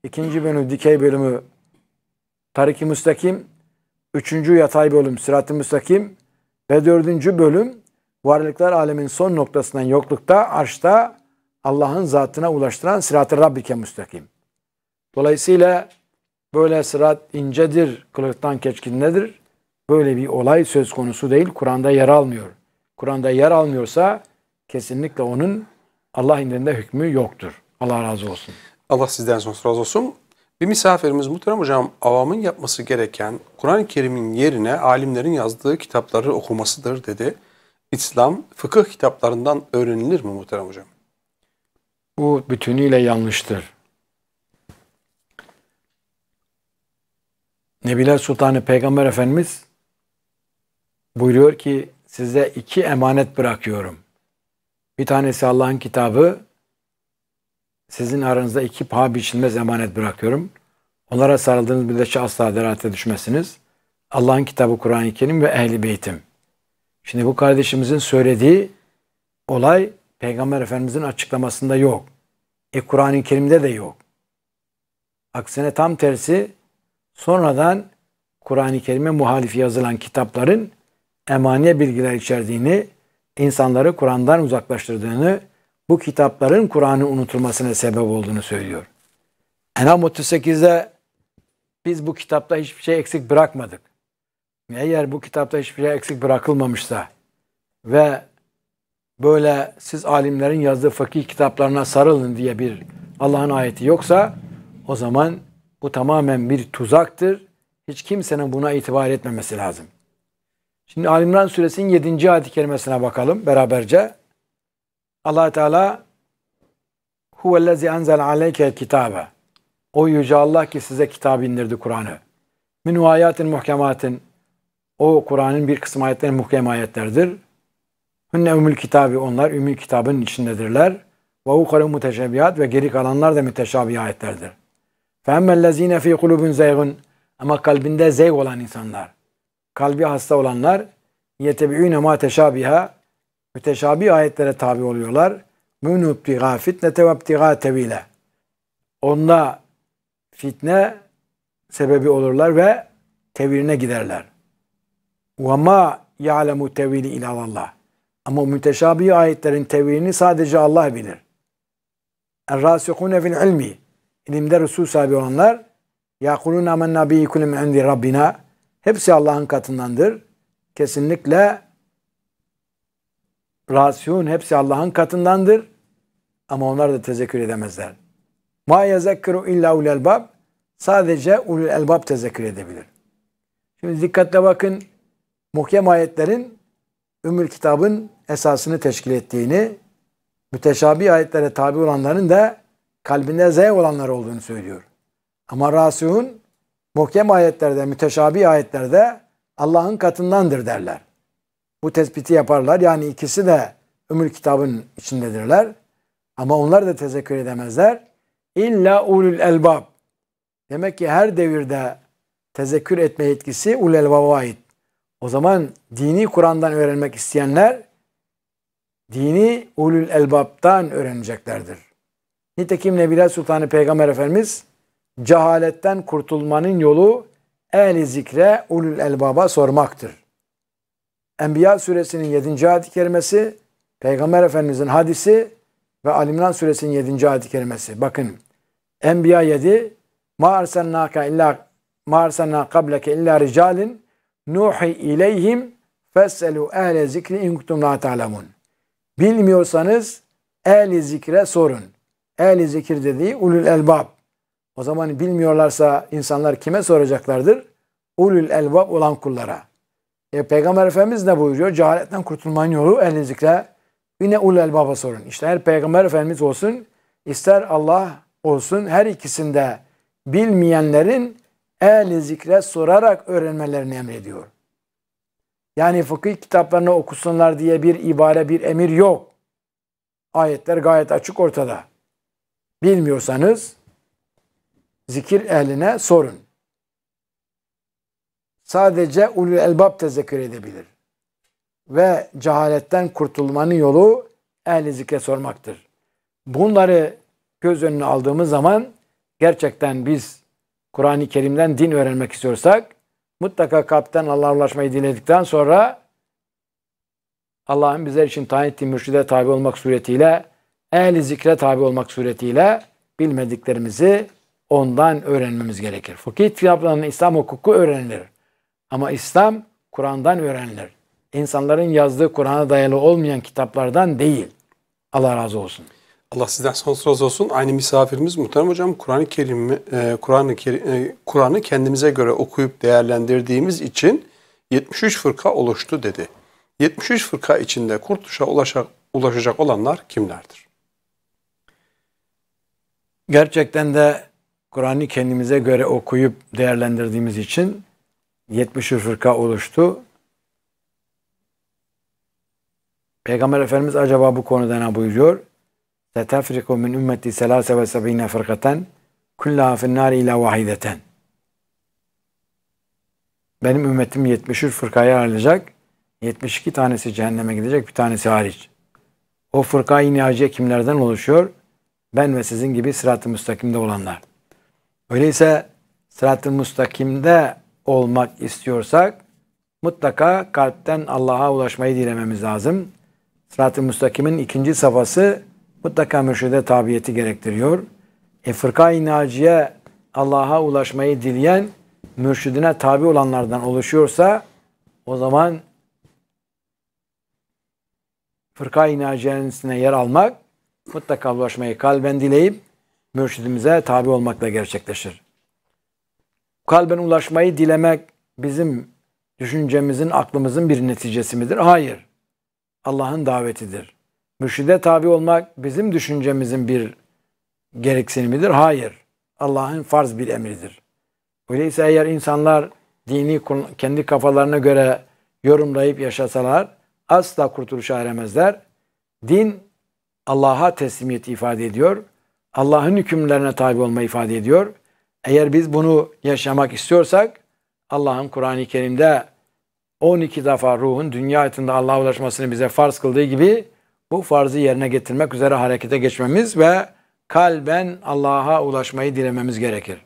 ikinci bölümü dikey bölümü tarik-i müstakim, üçüncü yatay bölüm sırat-ı müstakim ve dördüncü bölüm varlıklar alemin son noktasından yoklukta arşta Allah'ın zatına ulaştıran sırat-ı rabbike müstakim. Dolayısıyla böyle sırat incedir, kılıktan keçkindedir. Böyle bir olay söz konusu değil. Kur'an'da yer almıyor. Kur'an'da yer almıyorsa kesinlikle onun Allah indinde hükmü yoktur. Allah razı olsun. Allah sizden sonsuz razı olsun. Bir misafirimiz Muhterem Hocam avamın yapması gereken Kur'an-ı Kerim'in yerine alimlerin yazdığı kitapları okumasıdır dedi. İslam fıkıh kitaplarından öğrenilir mi Muhterem Hocam? Bu bütünüyle yanlıştır. Nebiler Sultanı Peygamber Efendimiz buyuruyor ki size iki emanet bırakıyorum. Bir tanesi Allah'ın kitabı, sizin aranızda iki paha biçilmez emanet bırakıyorum. Onlara sarıldığınız müddetçe asla derate düşmesiniz. Allah'ın kitabı Kur'an-ı Kerim ve Ehli Beytim. Şimdi bu kardeşimizin söylediği olay Peygamber Efendimizin açıklamasında yok. E Kur'an-ı Kerim'de de yok. Aksine tam tersi sonradan Kur'an-ı Kerim'e muhalif yazılan kitapların emaniye bilgiler içerdiğini, insanları Kur'an'dan uzaklaştırdığını, bu kitapların Kur'an'ı unutulmasına sebep olduğunu söylüyor. Enam 38'de biz bu kitapta hiçbir şey eksik bırakmadık. Eğer bu kitapta hiçbir şey eksik bırakılmamışsa ve böyle siz alimlerin yazdığı fakih kitaplarına sarılın diye bir Allah'ın ayeti yoksa o zaman bu tamamen bir tuzaktır. Hiç kimsenin buna itibar etmemesi lazım. Şimdi Alimran suresinin 7. ayet kelimesine bakalım beraberce. allah Teala Huvellezi enzel aleyke kitabe O Yüce Allah ki size kitabı indirdi Kur'an'ı. Min ayatin muhkematin O Kur'an'ın bir kısmı ayetleri muhkem ayetlerdir. Hünne ümül kitabı onlar ümül kitabın içindedirler. Ve ukarı muteşebihat ve geri kalanlar da müteşabi ayetlerdir. فَاَمَّا الَّذ۪ينَ ف۪ي قُلُوبٍ زَيْغٌ Ama kalbinde zevk olan insanlar, kalbi hasta olanlar يَتَبِعُونَ مَا تَشَابِهَا Müteşabi ayetlere tabi oluyorlar. مُنُ اُبْتِغَا فِتْنَةَ وَابْتِغَا تَو۪يلَ Onda fitne sebebi olurlar ve tevirine giderler. وَمَا يَعْلَمُ تَو۪يلِ اِلَى اللّٰهِ Ama müteşabi ayetlerin tevilini sadece Allah bilir. اَرْرَاسِقُونَ فِي ilmi ilimde Resul sahibi olanlar يَقُلُونَ مَنْ نَبِيِّ كُلُ مِنْ Rabbina Hepsi Allah'ın katındandır. Kesinlikle rasyon hepsi Allah'ın katındandır. Ama onlar da tezekkür edemezler. Ma yezekkiru illa ul elbab. Sadece ul elbab tezekkür edebilir. Şimdi dikkatle bakın muhkem ayetlerin Ümür Kitab'ın esasını teşkil ettiğini, müteşabi ayetlere tabi olanların da kalbinde zevk olanlar olduğunu söylüyor. Ama rasihun muhkem ayetlerde, müteşabi ayetlerde Allah'ın katındandır derler. Bu tespiti yaparlar. Yani ikisi de ömür kitabın içindedirler. Ama onlar da tezekkür edemezler. İlla ulul elbab. Demek ki her devirde tezekkür etme yetkisi ulul elbaba ait. O zaman dini Kur'an'dan öğrenmek isteyenler dini ulul elbab'dan öğreneceklerdir. Nitekim Nebiler Sultanı Peygamber Efendimiz cehaletten kurtulmanın yolu ehli zikre ulul elbaba sormaktır. Enbiya suresinin 7. ayet-i kerimesi, Peygamber Efendimizin hadisi ve Alimran suresinin 7. ayet-i kerimesi. Bakın Enbiya 7 Ma arsalnaka illa ma arsalna qableke illa ricalin nuhi ileyhim feselu ehle zikri in kuntum la Bilmiyorsanız ehli zikre sorun. Ehli zikir dediği ulul elbab. O zaman bilmiyorlarsa insanlar kime soracaklardır? Ulul elbab olan kullara. E, Peygamber Efendimiz ne buyuruyor? Cehaletten kurtulmanın yolu ehli zikre. Yine ulul elbaba sorun. İşte her Peygamber Efendimiz olsun, ister Allah olsun her ikisinde bilmeyenlerin ehli zikre sorarak öğrenmelerini emrediyor. Yani fıkıh kitaplarını okusunlar diye bir ibare, bir emir yok. Ayetler gayet açık ortada. Bilmiyorsanız zikir ehline sorun. Sadece ulul elbab tezekkür edebilir. Ve cehaletten kurtulmanın yolu ehli zikre sormaktır. Bunları göz önüne aldığımız zaman gerçekten biz Kur'an-ı Kerim'den din öğrenmek istiyorsak mutlaka kalpten Allah'a ulaşmayı dinledikten sonra Allah'ın bizler için tayin ettiği mürşide tabi olmak suretiyle ehli zikre tabi olmak suretiyle bilmediklerimizi ondan öğrenmemiz gerekir. Fakir kitaplarının İslam hukuku öğrenilir. Ama İslam Kur'an'dan öğrenilir. İnsanların yazdığı Kur'an'a dayalı olmayan kitaplardan değil. Allah razı olsun. Allah sizden sonsuz razı olsun. Aynı misafirimiz Muhterem Hocam Kur'an-ı Kerim'i e, Kur'an'ı e, Kur'an'ı kendimize göre okuyup değerlendirdiğimiz için 73 fırka oluştu dedi. 73 fırka içinde kurtuluşa ulaşacak olanlar kimlerdir? Gerçekten de Kur'an'ı kendimize göre okuyup değerlendirdiğimiz için 70 fırka oluştu. Peygamber Efendimiz acaba bu konuda ne buyuruyor? Setefriku min ümmeti selase ve sebine fırkaten kullaha finnâri ila vahideten. Benim ümmetim 70 fırkaya ayrılacak. 72 tanesi cehenneme gidecek, bir tanesi hariç. O fırka yine kimlerden oluşuyor? Ben ve sizin gibi sırat-ı müstakimde olanlar. Öyleyse sırat-ı müstakimde olmak istiyorsak mutlaka kalpten Allah'a ulaşmayı dilememiz lazım. Sırat-ı müstakimin ikinci safhası mutlaka mürşide tabiyeti gerektiriyor. E fırka-i naciye Allah'a ulaşmayı dileyen mürşidine tabi olanlardan oluşuyorsa o zaman fırka-i naciyenin yer almak mutlaka ulaşmayı kalben dileyip mürşidimize tabi olmakla gerçekleşir. Kalben ulaşmayı dilemek bizim düşüncemizin, aklımızın bir neticesi midir? Hayır. Allah'ın davetidir. Mürşide tabi olmak bizim düşüncemizin bir gereksinimidir? Hayır. Allah'ın farz bir emridir. Öyleyse eğer insanlar dini kendi kafalarına göre yorumlayıp yaşasalar asla kurtuluşa eremezler. Din Allah'a teslimiyeti ifade ediyor. Allah'ın hükümlerine tabi olma ifade ediyor. Eğer biz bunu yaşamak istiyorsak Allah'ın Kur'an-ı Kerim'de 12 defa ruhun dünya hayatında Allah'a ulaşmasını bize farz kıldığı gibi bu farzı yerine getirmek üzere harekete geçmemiz ve kalben Allah'a ulaşmayı dilememiz gerekir.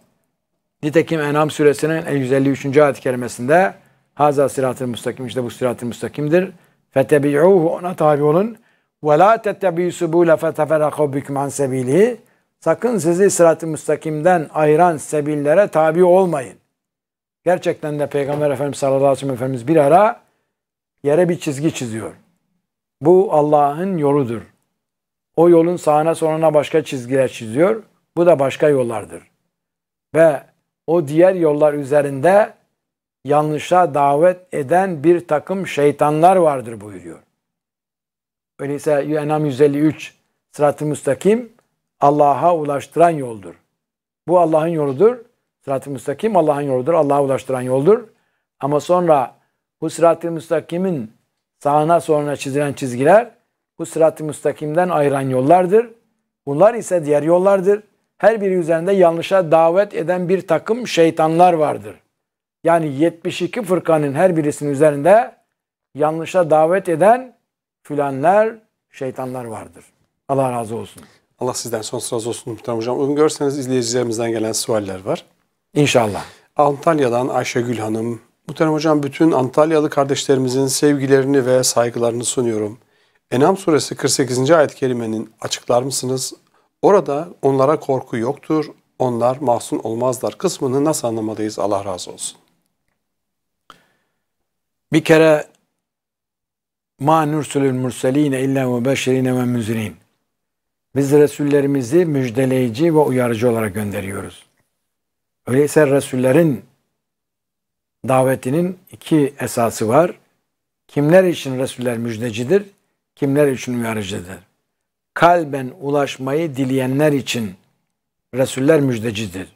Nitekim Enam suresinin 153. ayet-i kerimesinde Haza sirat-ı müstakim işte bu sirat-ı müstakimdir. Fetebi'uhu ona tabi olun. Ve la tettebi subule feteferraku bikum an Sakın sizi sırat-ı müstakimden ayıran sebillere tabi olmayın. Gerçekten de Peygamber Efendimiz sallallahu aleyhi ve sellem Efendimiz bir ara yere bir çizgi çiziyor. Bu Allah'ın yoludur. O yolun sağına sonuna başka çizgiler çiziyor. Bu da başka yollardır. Ve o diğer yollar üzerinde yanlışa davet eden bir takım şeytanlar vardır buyuruyor. Öyleyse Enam 153 sırat-ı müstakim Allah'a ulaştıran yoldur. Bu Allah'ın yoludur. Sırat-ı müstakim Allah'ın yoludur. Allah'a ulaştıran yoldur. Ama sonra bu sırat-ı müstakimin sağına sonra çizilen çizgiler bu sırat-ı müstakimden ayıran yollardır. Bunlar ise diğer yollardır. Her biri üzerinde yanlışa davet eden bir takım şeytanlar vardır. Yani 72 fırkanın her birisinin üzerinde yanlışa davet eden Fülenler şeytanlar vardır. Allah razı olsun. Allah sizden sonsuz razı olsun Muhterem Hocam. Uygun görseniz izleyicilerimizden gelen sualler var. İnşallah. Antalya'dan Ayşegül Hanım. Muhterem Hocam bütün Antalyalı kardeşlerimizin sevgilerini ve saygılarını sunuyorum. Enam suresi 48. ayet kelimenin açıklar mısınız? Orada onlara korku yoktur, onlar mahzun olmazlar kısmını nasıl anlamalıyız? Allah razı olsun. Bir kere Ma nursulul mursaline illa beşerine ve müzirin. Biz Resullerimizi müjdeleyici ve uyarıcı olarak gönderiyoruz. Öyleyse Resullerin davetinin iki esası var. Kimler için Resuller müjdecidir, kimler için uyarıcıdır. Kalben ulaşmayı dileyenler için Resuller müjdecidir.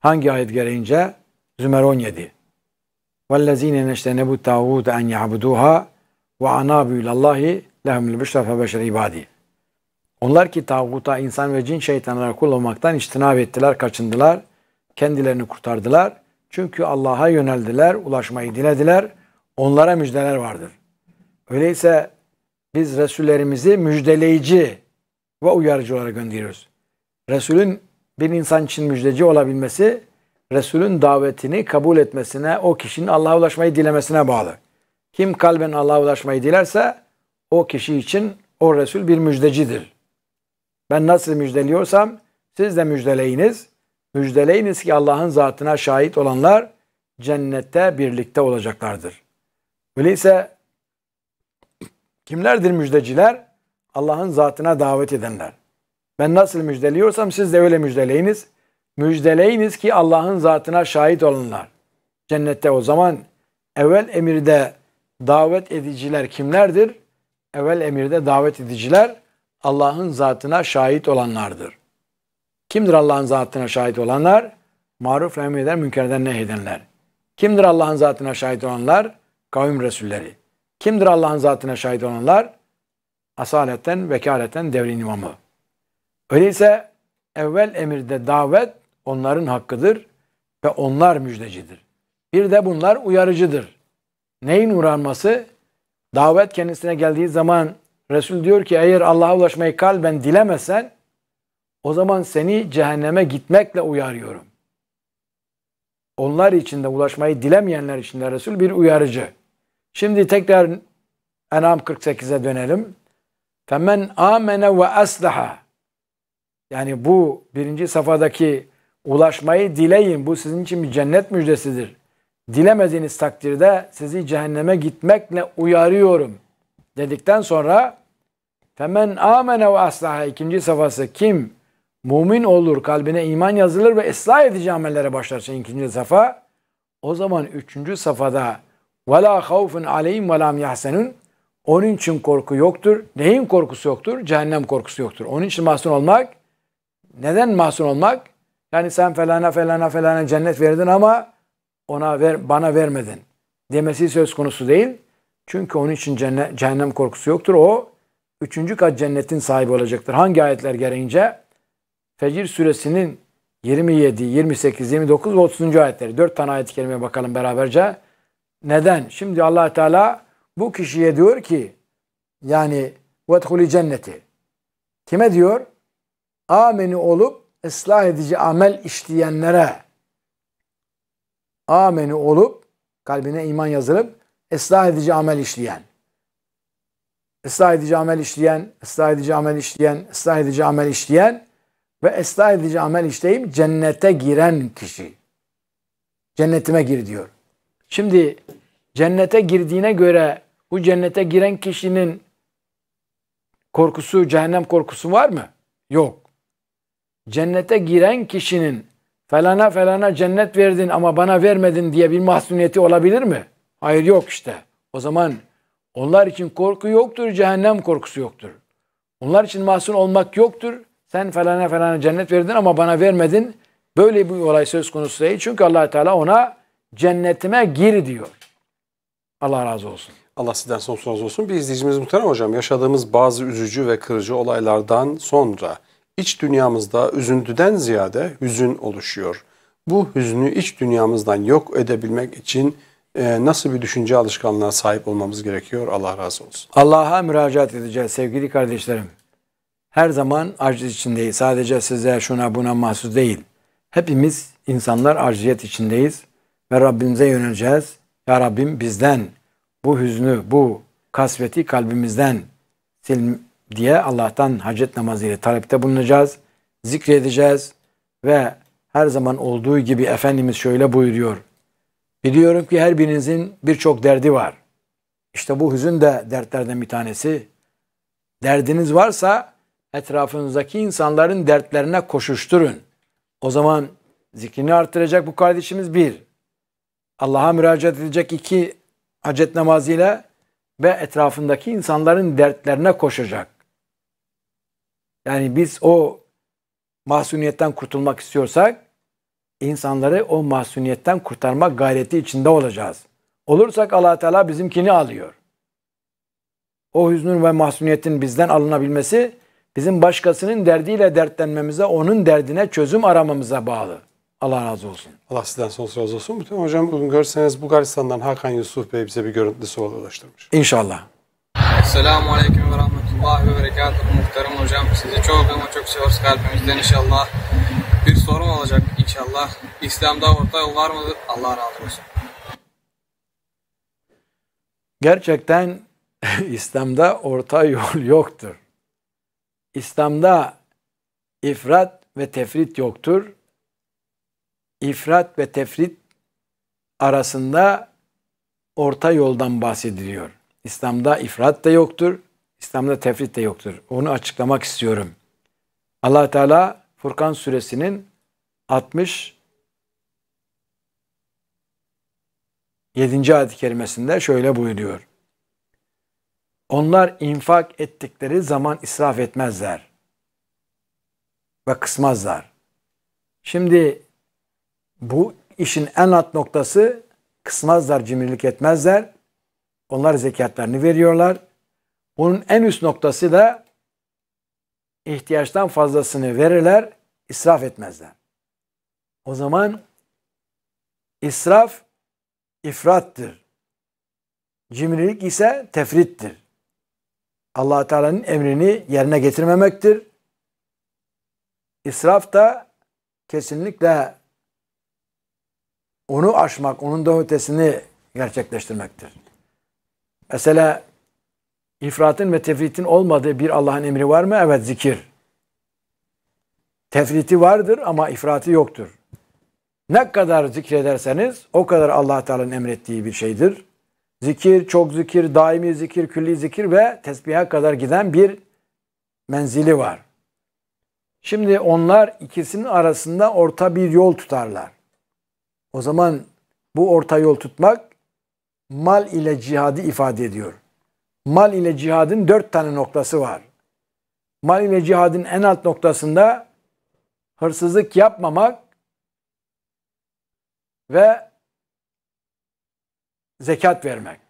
Hangi ayet gereğince? Zümer 17. وَالَّذ۪ينَ نَشْتَنَبُوا التَّاغُوتَ اَنْ يَعْبُدُوهَا ve anabu ilallahi lehumul büşra fe beşer ibadi. Onlar ki tağuta insan ve cin şeytanlara kul olmaktan içtinab ettiler, kaçındılar. Kendilerini kurtardılar. Çünkü Allah'a yöneldiler, ulaşmayı dilediler. Onlara müjdeler vardır. Öyleyse biz Resullerimizi müjdeleyici ve uyarıcı olarak gönderiyoruz. Resulün bir insan için müjdeci olabilmesi, Resulün davetini kabul etmesine, o kişinin Allah'a ulaşmayı dilemesine bağlı. Kim kalben Allah'a ulaşmayı dilerse o kişi için o Resul bir müjdecidir. Ben nasıl müjdeliyorsam siz de müjdeleyiniz. Müjdeleyiniz ki Allah'ın zatına şahit olanlar cennette birlikte olacaklardır. Öyleyse kimlerdir müjdeciler? Allah'ın zatına davet edenler. Ben nasıl müjdeliyorsam siz de öyle müjdeleyiniz. Müjdeleyiniz ki Allah'ın zatına şahit olanlar Cennette o zaman evvel emirde davet ediciler kimlerdir? Evvel emirde davet ediciler Allah'ın zatına şahit olanlardır. Kimdir Allah'ın zatına şahit olanlar? Maruf emreder, münkerden nehyedenler. Kimdir Allah'ın zatına şahit olanlar? Kavim Resulleri. Kimdir Allah'ın zatına şahit olanlar? Asaletten, vekaleten devrin imamı. Öyleyse evvel emirde davet onların hakkıdır ve onlar müjdecidir. Bir de bunlar uyarıcıdır. Neyin uğranması? Davet kendisine geldiği zaman Resul diyor ki eğer Allah'a ulaşmayı kalben dilemesen o zaman seni cehenneme gitmekle uyarıyorum. Onlar için de ulaşmayı dilemeyenler için de Resul bir uyarıcı. Şimdi tekrar Enam 48'e dönelim. Femen amene ve aslaha. Yani bu birinci safhadaki ulaşmayı dileyin. Bu sizin için bir cennet müjdesidir. Dilemediğiniz takdirde sizi cehenneme gitmekle uyarıyorum dedikten sonra Femen amene ve aslaha ikinci safhası kim mumin olur kalbine iman yazılır ve ıslah edici amellere başlarsa ikinci safa o zaman üçüncü safhada ve la havfun aleyhim ve lam yahsenun onun için korku yoktur. Neyin korkusu yoktur? Cehennem korkusu yoktur. Onun için masum olmak neden masum olmak? Yani sen felana felana felana cennet verdin ama ona ver, bana vermedin demesi söz konusu değil. Çünkü onun için cennet, cehennem korkusu yoktur. O üçüncü kat cennetin sahibi olacaktır. Hangi ayetler gereğince? Fecir suresinin 27, 28, 29 ve 30. ayetleri. Dört tane ayet-i bakalım beraberce. Neden? Şimdi allah Teala bu kişiye diyor ki yani vethuli cenneti. Kime diyor? Ameni olup ıslah edici amel işleyenlere ameni olup kalbine iman yazılıp ıslah edici amel işleyen. Islah edici amel işleyen, ıslah edici amel işleyen, ıslah edici amel işleyen ve ıslah edici amel işleyip cennete giren kişi. Cennetime gir diyor. Şimdi cennete girdiğine göre bu cennete giren kişinin korkusu, cehennem korkusu var mı? Yok. Cennete giren kişinin Felana felana cennet verdin ama bana vermedin diye bir mahzuniyeti olabilir mi? Hayır yok işte. O zaman onlar için korku yoktur, cehennem korkusu yoktur. Onlar için mahzun olmak yoktur. Sen felana felana cennet verdin ama bana vermedin. Böyle bir olay söz konusu değil. Çünkü allah Teala ona cennetime gir diyor. Allah razı olsun. Allah sizden sonsuz razı olsun. Bir izleyicimiz muhterem hocam yaşadığımız bazı üzücü ve kırıcı olaylardan sonra iç dünyamızda üzüntüden ziyade hüzün oluşuyor. Bu hüznü iç dünyamızdan yok edebilmek için e, nasıl bir düşünce alışkanlığına sahip olmamız gerekiyor? Allah razı olsun. Allah'a müracaat edeceğiz sevgili kardeşlerim. Her zaman aciz içindeyiz. Sadece size şuna buna mahsus değil. Hepimiz insanlar aciziyet içindeyiz ve Rabbimize yöneleceğiz. Ya Rabbim bizden bu hüznü, bu kasveti kalbimizden sil, diye Allah'tan hacet namazıyla talepte bulunacağız, zikredeceğiz ve her zaman olduğu gibi Efendimiz şöyle buyuruyor. Biliyorum ki her birinizin birçok derdi var. İşte bu hüzün de dertlerden bir tanesi. Derdiniz varsa etrafınızdaki insanların dertlerine koşuşturun. O zaman zikrini artıracak bu kardeşimiz bir. Allah'a müracaat edecek iki hacet namazıyla ve etrafındaki insanların dertlerine koşacak. Yani biz o mahsuniyetten kurtulmak istiyorsak insanları o mahsuniyetten kurtarmak gayreti içinde olacağız. Olursak allah Teala bizimkini alıyor. O hüznün ve mahsuniyetin bizden alınabilmesi bizim başkasının derdiyle dertlenmemize, onun derdine çözüm aramamıza bağlı. Allah razı olsun. Allah sizden sonsuz razı olsun. Bütün hocam bugün görseniz Bulgaristan'dan Hakan Yusuf Bey bize bir görüntülü soru ulaştırmış. İnşallah. Selamun Aleyküm ve Rahmetullah. Allah ve berekatuhu muhterem hocam. Sizi çok ama çok seviyoruz kalbimizden inşallah. Bir sorum olacak inşallah. İslam'da orta yol var mıdır? Allah razı olsun. Gerçekten İslam'da orta yol yoktur. İslam'da ifrat ve tefrit yoktur. İfrat ve tefrit arasında orta yoldan bahsediliyor. İslam'da ifrat da yoktur, İslam'da tefrit de yoktur. Onu açıklamak istiyorum. allah Teala Furkan suresinin 60 7. ayet-i kerimesinde şöyle buyuruyor. Onlar infak ettikleri zaman israf etmezler ve kısmazlar. Şimdi bu işin en alt noktası kısmazlar, cimrilik etmezler. Onlar zekatlarını veriyorlar. Bunun en üst noktası da ihtiyaçtan fazlasını verirler, israf etmezler. O zaman israf ifrattır. Cimrilik ise tefrittir. allah Teala'nın emrini yerine getirmemektir. İsraf da kesinlikle onu aşmak, onun da ötesini gerçekleştirmektir. Mesela İfratın ve tefritin olmadığı bir Allah'ın emri var mı? Evet zikir. Tefriti vardır ama ifratı yoktur. Ne kadar zikrederseniz o kadar allah Teala'nın emrettiği bir şeydir. Zikir, çok zikir, daimi zikir, külli zikir ve tesbihe kadar giden bir menzili var. Şimdi onlar ikisinin arasında orta bir yol tutarlar. O zaman bu orta yol tutmak mal ile cihadı ifade ediyor mal ile cihadın dört tane noktası var. Mal ile cihadın en alt noktasında hırsızlık yapmamak ve zekat vermek.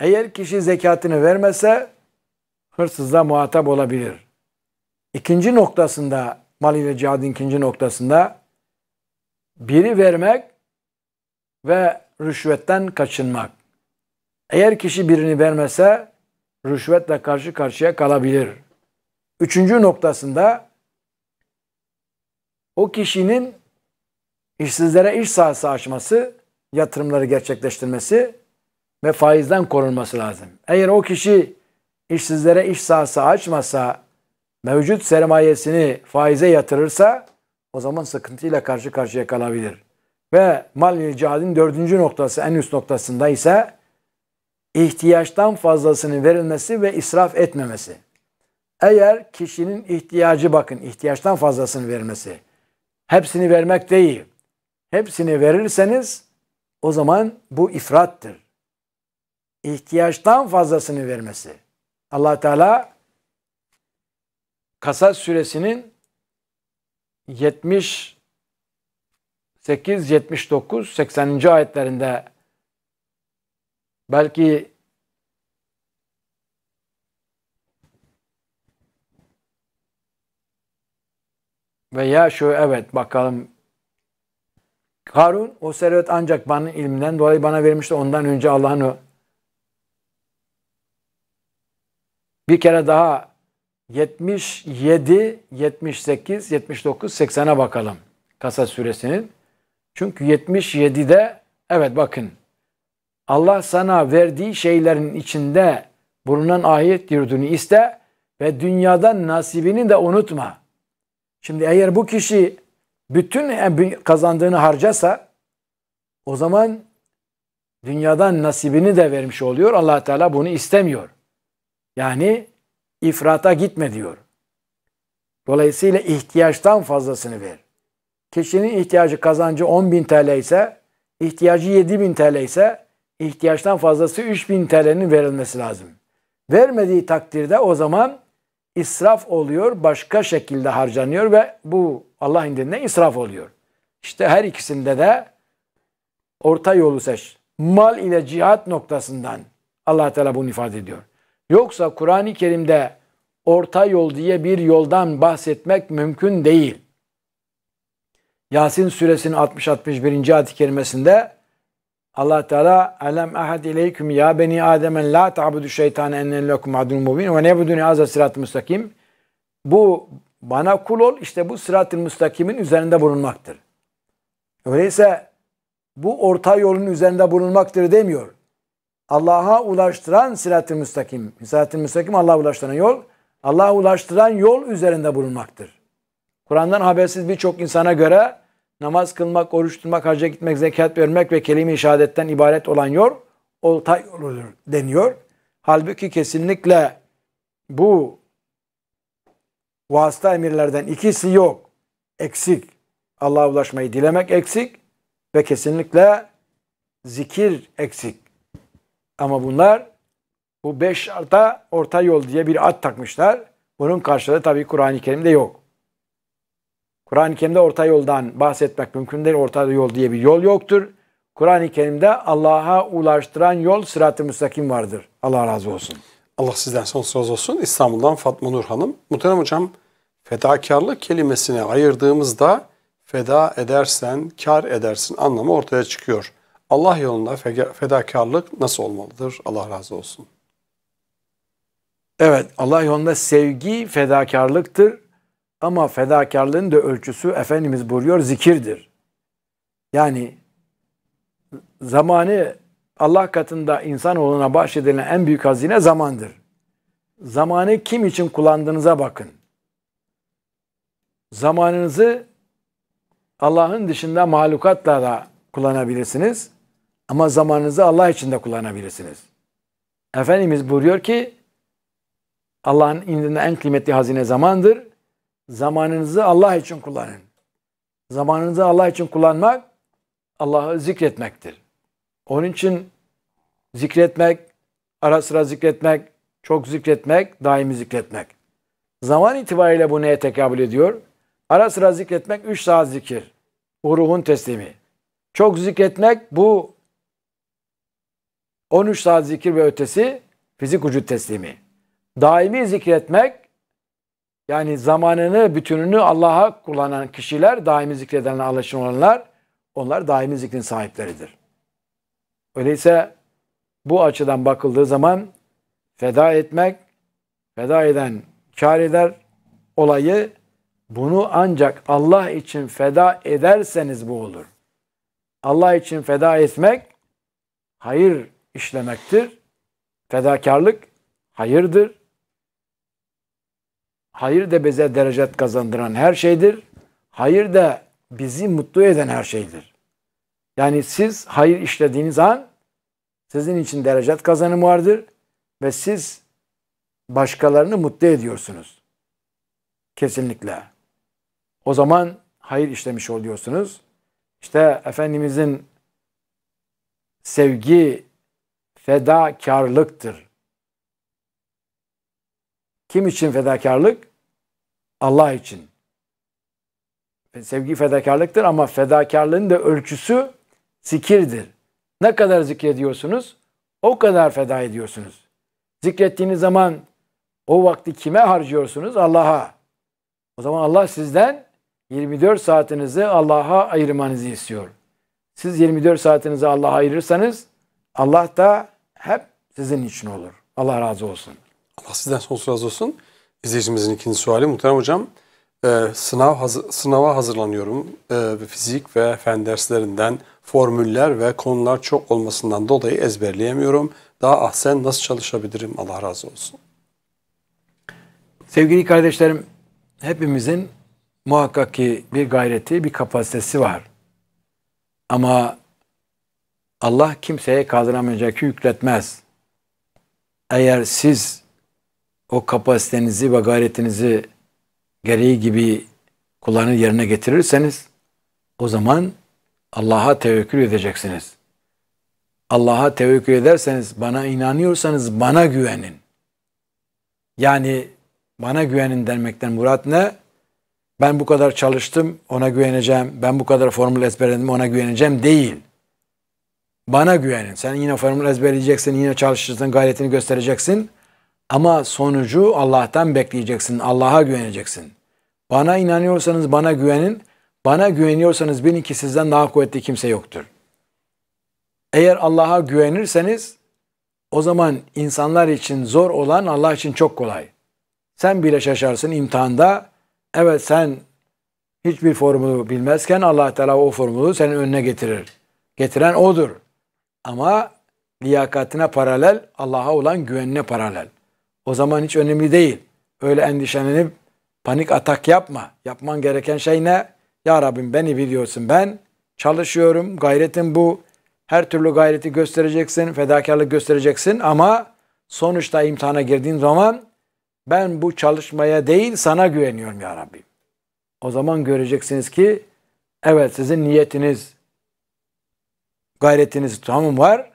Eğer kişi zekatını vermese hırsızla muhatap olabilir. İkinci noktasında mal ile cihadın ikinci noktasında biri vermek ve rüşvetten kaçınmak. Eğer kişi birini vermese rüşvetle karşı karşıya kalabilir. Üçüncü noktasında o kişinin işsizlere iş sahası açması, yatırımları gerçekleştirmesi ve faizden korunması lazım. Eğer o kişi işsizlere iş sahası açmasa, mevcut sermayesini faize yatırırsa o zaman sıkıntıyla karşı karşıya kalabilir. Ve mal cihadin dördüncü noktası en üst noktasında ise ihtiyaçtan fazlasını verilmesi ve israf etmemesi. Eğer kişinin ihtiyacı bakın ihtiyaçtan fazlasını vermesi. Hepsini vermek değil. Hepsini verirseniz o zaman bu ifrattır. İhtiyaçtan fazlasını vermesi. allah Teala Kasas suresinin 78, 79, 80. ayetlerinde Belki veya şu evet bakalım Karun o servet ancak bana ilminden dolayı bana vermişti ondan önce Allah'ın o bir kere daha 77, 78, 79, 80'e bakalım kasa suresinin. Çünkü 77'de evet bakın Allah sana verdiği şeylerin içinde bulunan ayet yurdunu iste ve dünyadan nasibini de unutma. Şimdi eğer bu kişi bütün kazandığını harcasa o zaman dünyadan nasibini de vermiş oluyor. Allah Teala bunu istemiyor. Yani ifrata gitme diyor. Dolayısıyla ihtiyaçtan fazlasını ver. Kişinin ihtiyacı kazancı 10 bin TL ise, ihtiyacı 7 bin TL ise ihtiyaçtan fazlası 3000 TL'nin verilmesi lazım. Vermediği takdirde o zaman israf oluyor, başka şekilde harcanıyor ve bu Allah indinde israf oluyor. İşte her ikisinde de orta yolu seç. Mal ile cihat noktasından Allah Teala bunu ifade ediyor. Yoksa Kur'an-ı Kerim'de orta yol diye bir yoldan bahsetmek mümkün değil. Yasin suresinin 60-61. ayet-i kerimesinde Allah Teala alem ahad ileyküm ya beni Adem la ta'budu şeytan ennen lekum adun mubin ve nebuduni azza sırat müstakim. Bu bana kul ol işte bu sırat-ı müstakimin üzerinde bulunmaktır. Öyleyse bu orta yolun üzerinde bulunmaktır demiyor. Allah'a ulaştıran sırat-ı müstakim. Sırat-ı müstakim Allah'a ulaştıran yol. Allah'a ulaştıran yol üzerinde bulunmaktır. Kur'an'dan habersiz birçok insana göre namaz kılmak, oruç tutmak, harca gitmek, zekat vermek ve kelime-i şehadetten ibaret olan yol olta yoludur deniyor. Halbuki kesinlikle bu vasıta emirlerden ikisi yok. Eksik. Allah'a ulaşmayı dilemek eksik ve kesinlikle zikir eksik. Ama bunlar bu beş şarta orta yol diye bir at takmışlar. Bunun karşılığı tabii Kur'an-ı Kerim'de yok. Kur'an-ı Kerim'de orta yoldan bahsetmek mümkün değil. Orta yol diye bir yol yoktur. Kur'an-ı Kerim'de Allah'a ulaştıran yol sırat-ı müstakim vardır. Allah razı olsun. Allah sizden sonsuz razı olsun. İstanbul'dan Fatma Nur Hanım. Muhterem Hocam, fedakarlık kelimesini ayırdığımızda feda edersen, kar edersin anlamı ortaya çıkıyor. Allah yolunda fedakarlık nasıl olmalıdır? Allah razı olsun. Evet, Allah yolunda sevgi fedakarlıktır. Ama fedakarlığın da ölçüsü Efendimiz buyuruyor zikirdir. Yani zamanı Allah katında insan insanoğluna bahşedilen en büyük hazine zamandır. Zamanı kim için kullandığınıza bakın. Zamanınızı Allah'ın dışında mahlukatla da kullanabilirsiniz. Ama zamanınızı Allah için de kullanabilirsiniz. Efendimiz buyuruyor ki Allah'ın indinde en kıymetli hazine zamandır. Zamanınızı Allah için kullanın. Zamanınızı Allah için kullanmak Allah'ı zikretmektir. Onun için zikretmek, ara sıra zikretmek, çok zikretmek, daimi zikretmek. Zaman itibariyle bu neye tekabül ediyor? Ara sıra zikretmek 3 saat zikir. Bu ruhun teslimi. Çok zikretmek bu 13 saat zikir ve ötesi fizik vücut teslimi. Daimi zikretmek yani zamanını, bütününü Allah'a kullanan kişiler, daimi zikredenler, alışın olanlar, onlar daimi zikrin sahipleridir. Öyleyse bu açıdan bakıldığı zaman feda etmek, feda eden kar eder olayı bunu ancak Allah için feda ederseniz bu olur. Allah için feda etmek hayır işlemektir. Fedakarlık hayırdır hayır da bize derecet kazandıran her şeydir. Hayır da bizi mutlu eden her şeydir. Yani siz hayır işlediğiniz an sizin için derecet kazanımı vardır ve siz başkalarını mutlu ediyorsunuz. Kesinlikle. O zaman hayır işlemiş oluyorsunuz. İşte Efendimizin sevgi fedakarlıktır. Kim için fedakarlık? Allah için. Sevgi fedakarlıktır ama fedakarlığın da ölçüsü zikirdir. Ne kadar zikrediyorsunuz o kadar feda ediyorsunuz. Zikrettiğiniz zaman o vakti kime harcıyorsunuz? Allah'a. O zaman Allah sizden 24 saatinizi Allah'a ayırmanızı istiyor. Siz 24 saatinizi Allah'a ayırırsanız Allah da hep sizin için olur. Allah razı olsun. Allah sizden sonsuz razı olsun izleyicimizin ikinci suali. Muhterem hocam, e, sınav hazır, sınava hazırlanıyorum. E, fizik ve fen derslerinden formüller ve konular çok olmasından dolayı ezberleyemiyorum. Daha ahsen nasıl çalışabilirim? Allah razı olsun. Sevgili kardeşlerim, hepimizin muhakkak ki bir gayreti, bir kapasitesi var. Ama Allah kimseye kaldıramayacak yükletmez. Eğer siz o kapasitenizi ve gayretinizi gereği gibi kullanır yerine getirirseniz o zaman Allah'a tevekkül edeceksiniz. Allah'a tevekkül ederseniz, bana inanıyorsanız bana güvenin. Yani bana güvenin demekten murat ne? Ben bu kadar çalıştım, ona güveneceğim. Ben bu kadar formül ezberledim, ona güveneceğim değil. Bana güvenin. Sen yine formül ezberleyeceksin, yine çalışacaksın, gayretini göstereceksin. Ama sonucu Allah'tan bekleyeceksin, Allah'a güveneceksin. Bana inanıyorsanız bana güvenin, bana güveniyorsanız bilin ki sizden daha kuvvetli kimse yoktur. Eğer Allah'a güvenirseniz o zaman insanlar için zor olan Allah için çok kolay. Sen bile şaşarsın imtihanda. Evet sen hiçbir formülü bilmezken Allah Teala o formülü senin önüne getirir. Getiren odur. Ama liyakatine paralel, Allah'a olan güvenine paralel. O zaman hiç önemli değil. Öyle endişelenip panik atak yapma. Yapman gereken şey ne? Ya Rabbim beni biliyorsun. Ben çalışıyorum. Gayretim bu. Her türlü gayreti göstereceksin. Fedakarlık göstereceksin ama sonuçta imtihana girdiğin zaman ben bu çalışmaya değil sana güveniyorum ya Rabbim. O zaman göreceksiniz ki evet sizin niyetiniz, gayretiniz tamam var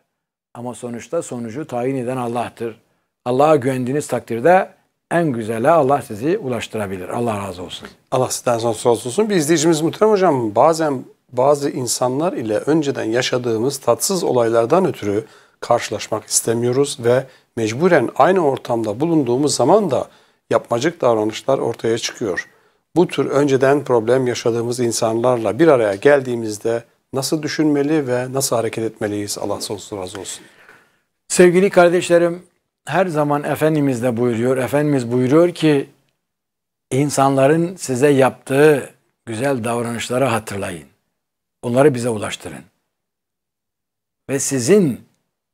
ama sonuçta sonucu tayin eden Allah'tır. Allah'a güvendiğiniz takdirde en güzele Allah sizi ulaştırabilir. Allah razı olsun. Allah sizden razı olsun. Bir izleyicimiz muhterem hocam bazen bazı insanlar ile önceden yaşadığımız tatsız olaylardan ötürü karşılaşmak istemiyoruz ve mecburen aynı ortamda bulunduğumuz zaman da yapmacık davranışlar ortaya çıkıyor. Bu tür önceden problem yaşadığımız insanlarla bir araya geldiğimizde nasıl düşünmeli ve nasıl hareket etmeliyiz? Allah sonsuz razı olsun. Sevgili kardeşlerim, her zaman Efendimiz de buyuruyor. Efendimiz buyuruyor ki insanların size yaptığı güzel davranışları hatırlayın. Onları bize ulaştırın. Ve sizin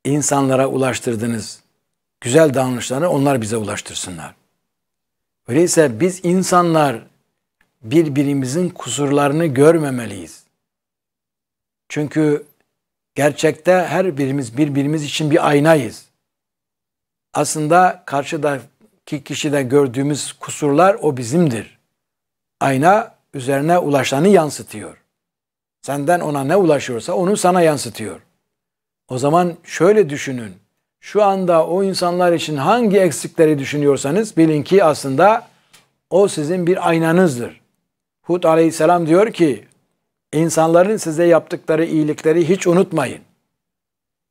insanlara ulaştırdığınız güzel davranışları onlar bize ulaştırsınlar. Öyleyse biz insanlar birbirimizin kusurlarını görmemeliyiz. Çünkü gerçekte her birimiz birbirimiz için bir aynayız aslında karşıdaki kişiden gördüğümüz kusurlar o bizimdir. Ayna üzerine ulaşanı yansıtıyor. Senden ona ne ulaşıyorsa onu sana yansıtıyor. O zaman şöyle düşünün. Şu anda o insanlar için hangi eksikleri düşünüyorsanız bilin ki aslında o sizin bir aynanızdır. Hud aleyhisselam diyor ki insanların size yaptıkları iyilikleri hiç unutmayın.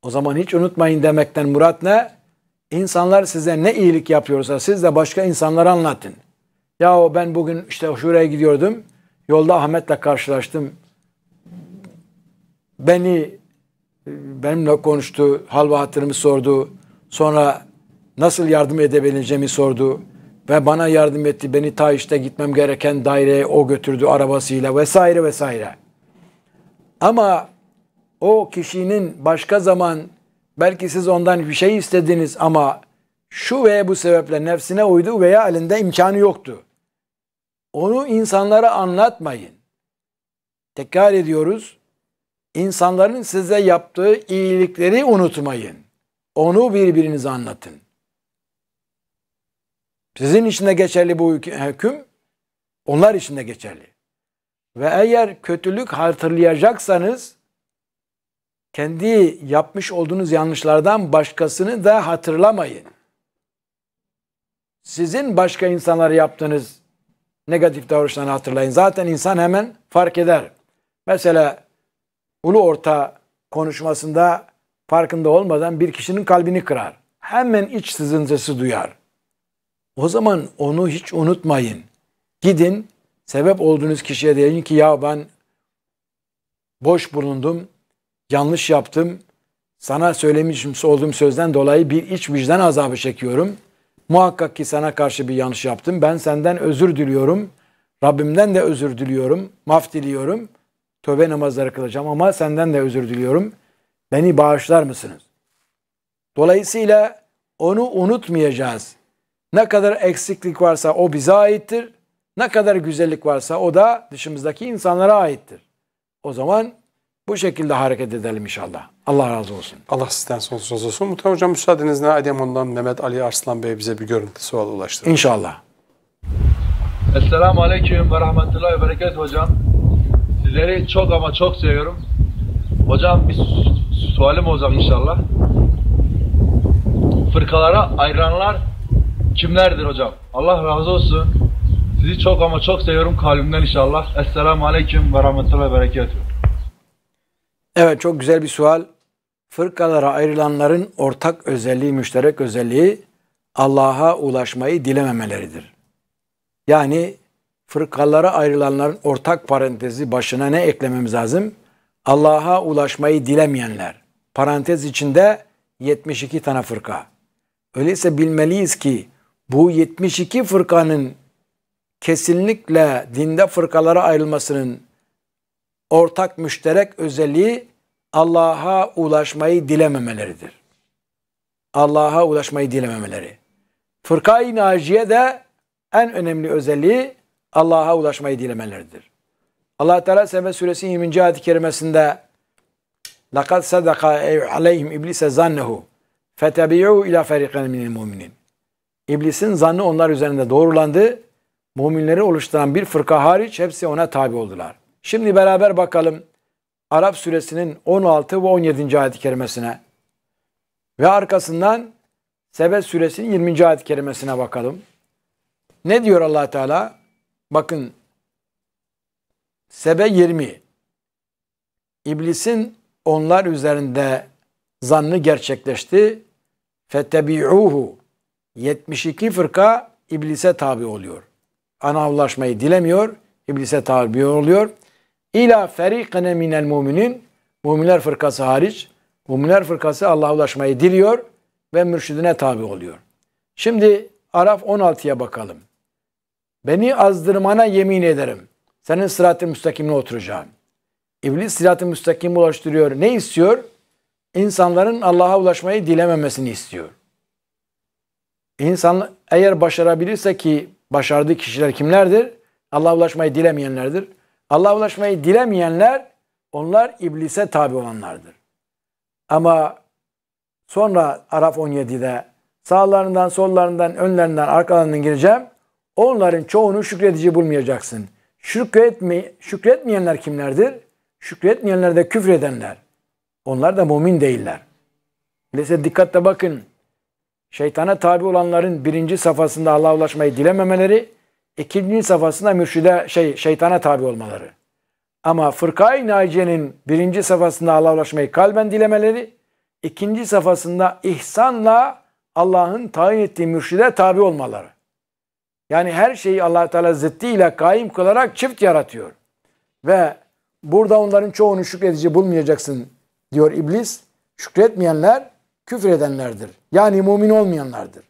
O zaman hiç unutmayın demekten murat ne? İnsanlar size ne iyilik yapıyorsa siz de başka insanlara anlatın. Ya ben bugün işte şuraya gidiyordum. Yolda Ahmet'le karşılaştım. Beni e, benimle konuştu, hal ve hatırımı sordu. Sonra nasıl yardım edebileceğimi sordu ve bana yardım etti. Beni ta işte gitmem gereken daireye o götürdü arabasıyla vesaire vesaire. Ama o kişinin başka zaman Belki siz ondan bir şey istediniz ama şu veya bu sebeple nefsine uydu veya elinde imkanı yoktu. Onu insanlara anlatmayın. Tekrar ediyoruz. İnsanların size yaptığı iyilikleri unutmayın. Onu birbirinize anlatın. Sizin için de geçerli bu hüküm, onlar için de geçerli. Ve eğer kötülük hatırlayacaksanız kendi yapmış olduğunuz yanlışlardan başkasını da hatırlamayın. Sizin başka insanlara yaptığınız negatif davranışlarını hatırlayın. Zaten insan hemen fark eder. Mesela ulu orta konuşmasında farkında olmadan bir kişinin kalbini kırar. Hemen iç sızıntısı duyar. O zaman onu hiç unutmayın. Gidin sebep olduğunuz kişiye deyin ki ya ben boş bulundum, yanlış yaptım. Sana söylemiş olduğum sözden dolayı bir iç vicdan azabı çekiyorum. Muhakkak ki sana karşı bir yanlış yaptım. Ben senden özür diliyorum. Rabbimden de özür diliyorum. Maf diliyorum. Tövbe namazları kılacağım ama senden de özür diliyorum. Beni bağışlar mısınız? Dolayısıyla onu unutmayacağız. Ne kadar eksiklik varsa o bize aittir. Ne kadar güzellik varsa o da dışımızdaki insanlara aittir. O zaman bu şekilde hareket edelim inşallah. Allah razı olsun. Allah sizden sonsuz razı olsun. Muhtar Hocam müsaadenizle ondan Mehmet Ali Arslan Bey bize bir görüntü sual ulaştırır. İnşallah. Esselamu Aleyküm ve Rahmetullahi ve bereket Hocam. Sizleri çok ama çok seviyorum. Hocam bir sualim olacak inşallah. Fırkalara ayranlar kimlerdir hocam? Allah razı olsun. Sizi çok ama çok seviyorum kalbimden inşallah. Esselamu Aleyküm ve Rahmetullahi ve Berekatuhu. Evet çok güzel bir sual. Fırkalara ayrılanların ortak özelliği, müşterek özelliği Allah'a ulaşmayı dilememeleridir. Yani fırkalara ayrılanların ortak parantezi başına ne eklememiz lazım? Allah'a ulaşmayı dilemeyenler. Parantez içinde 72 tane fırka. Öyleyse bilmeliyiz ki bu 72 fırkanın kesinlikle dinde fırkalara ayrılmasının ortak müşterek özelliği Allah'a ulaşmayı dilememeleridir. Allah'a ulaşmayı dilememeleri. Fırka-i Naciye de en önemli özelliği Allah'a ulaşmayı dilemeleridir. Allah Teala Sebe Suresi 20. ayet-i kerimesinde لَقَدْ صَدَقَ عَلَيْهِمْ اِبْلِسَ زَنَّهُ فَتَبِعُوا اِلَى فَرِقًا مِنَ muminin. İblisin zannı onlar üzerinde doğrulandı. Müminleri oluşturan bir fırka hariç hepsi ona tabi oldular. Şimdi beraber bakalım Arap suresinin 16 ve 17. ayet-i kerimesine ve arkasından Sebe suresinin 20. ayet-i kerimesine bakalım. Ne diyor allah Teala? Bakın Sebe 20. İblisin onlar üzerinde zannı gerçekleşti. Fettebi'uhu. 72 fırka iblise tabi oluyor. Anavlaşmayı dilemiyor, iblise tabi oluyor. İlâ ferîkene minel muminin. Müminler fırkası hariç. Müminler fırkası Allah'a ulaşmayı diliyor ve mürşidine tabi oluyor. Şimdi Araf 16'ya bakalım. Beni azdırmana yemin ederim. Senin sırat-ı müstakimine oturacağım. İblis sırat-ı müstakime ulaştırıyor. Ne istiyor? İnsanların Allah'a ulaşmayı dilememesini istiyor. İnsan eğer başarabilirse ki başardığı kişiler kimlerdir? Allah'a ulaşmayı dilemeyenlerdir. Allah'a ulaşmayı dilemeyenler onlar iblise tabi olanlardır. Ama sonra Araf 17'de sağlarından, sollarından, önlerinden, arkalarından gireceğim. Onların çoğunu şükredici bulmayacaksın. Şükretme, şükretmeyenler kimlerdir? Şükretmeyenler de küfredenler. Onlar da mümin değiller. Öyleyse dikkatle bakın. Şeytana tabi olanların birinci safhasında Allah'a ulaşmayı dilememeleri, ikinci safhasında mürşide şey şeytana tabi olmaları. Ama fırkay naciyenin birinci safhasında Allah'a ulaşmayı kalben dilemeleri, ikinci safhasında ihsanla Allah'ın tayin ettiği mürşide tabi olmaları. Yani her şeyi allah Teala zıddiyle kaim kılarak çift yaratıyor. Ve burada onların çoğunu şükredici bulmayacaksın diyor iblis. Şükretmeyenler küfür edenlerdir. Yani mumin olmayanlardır.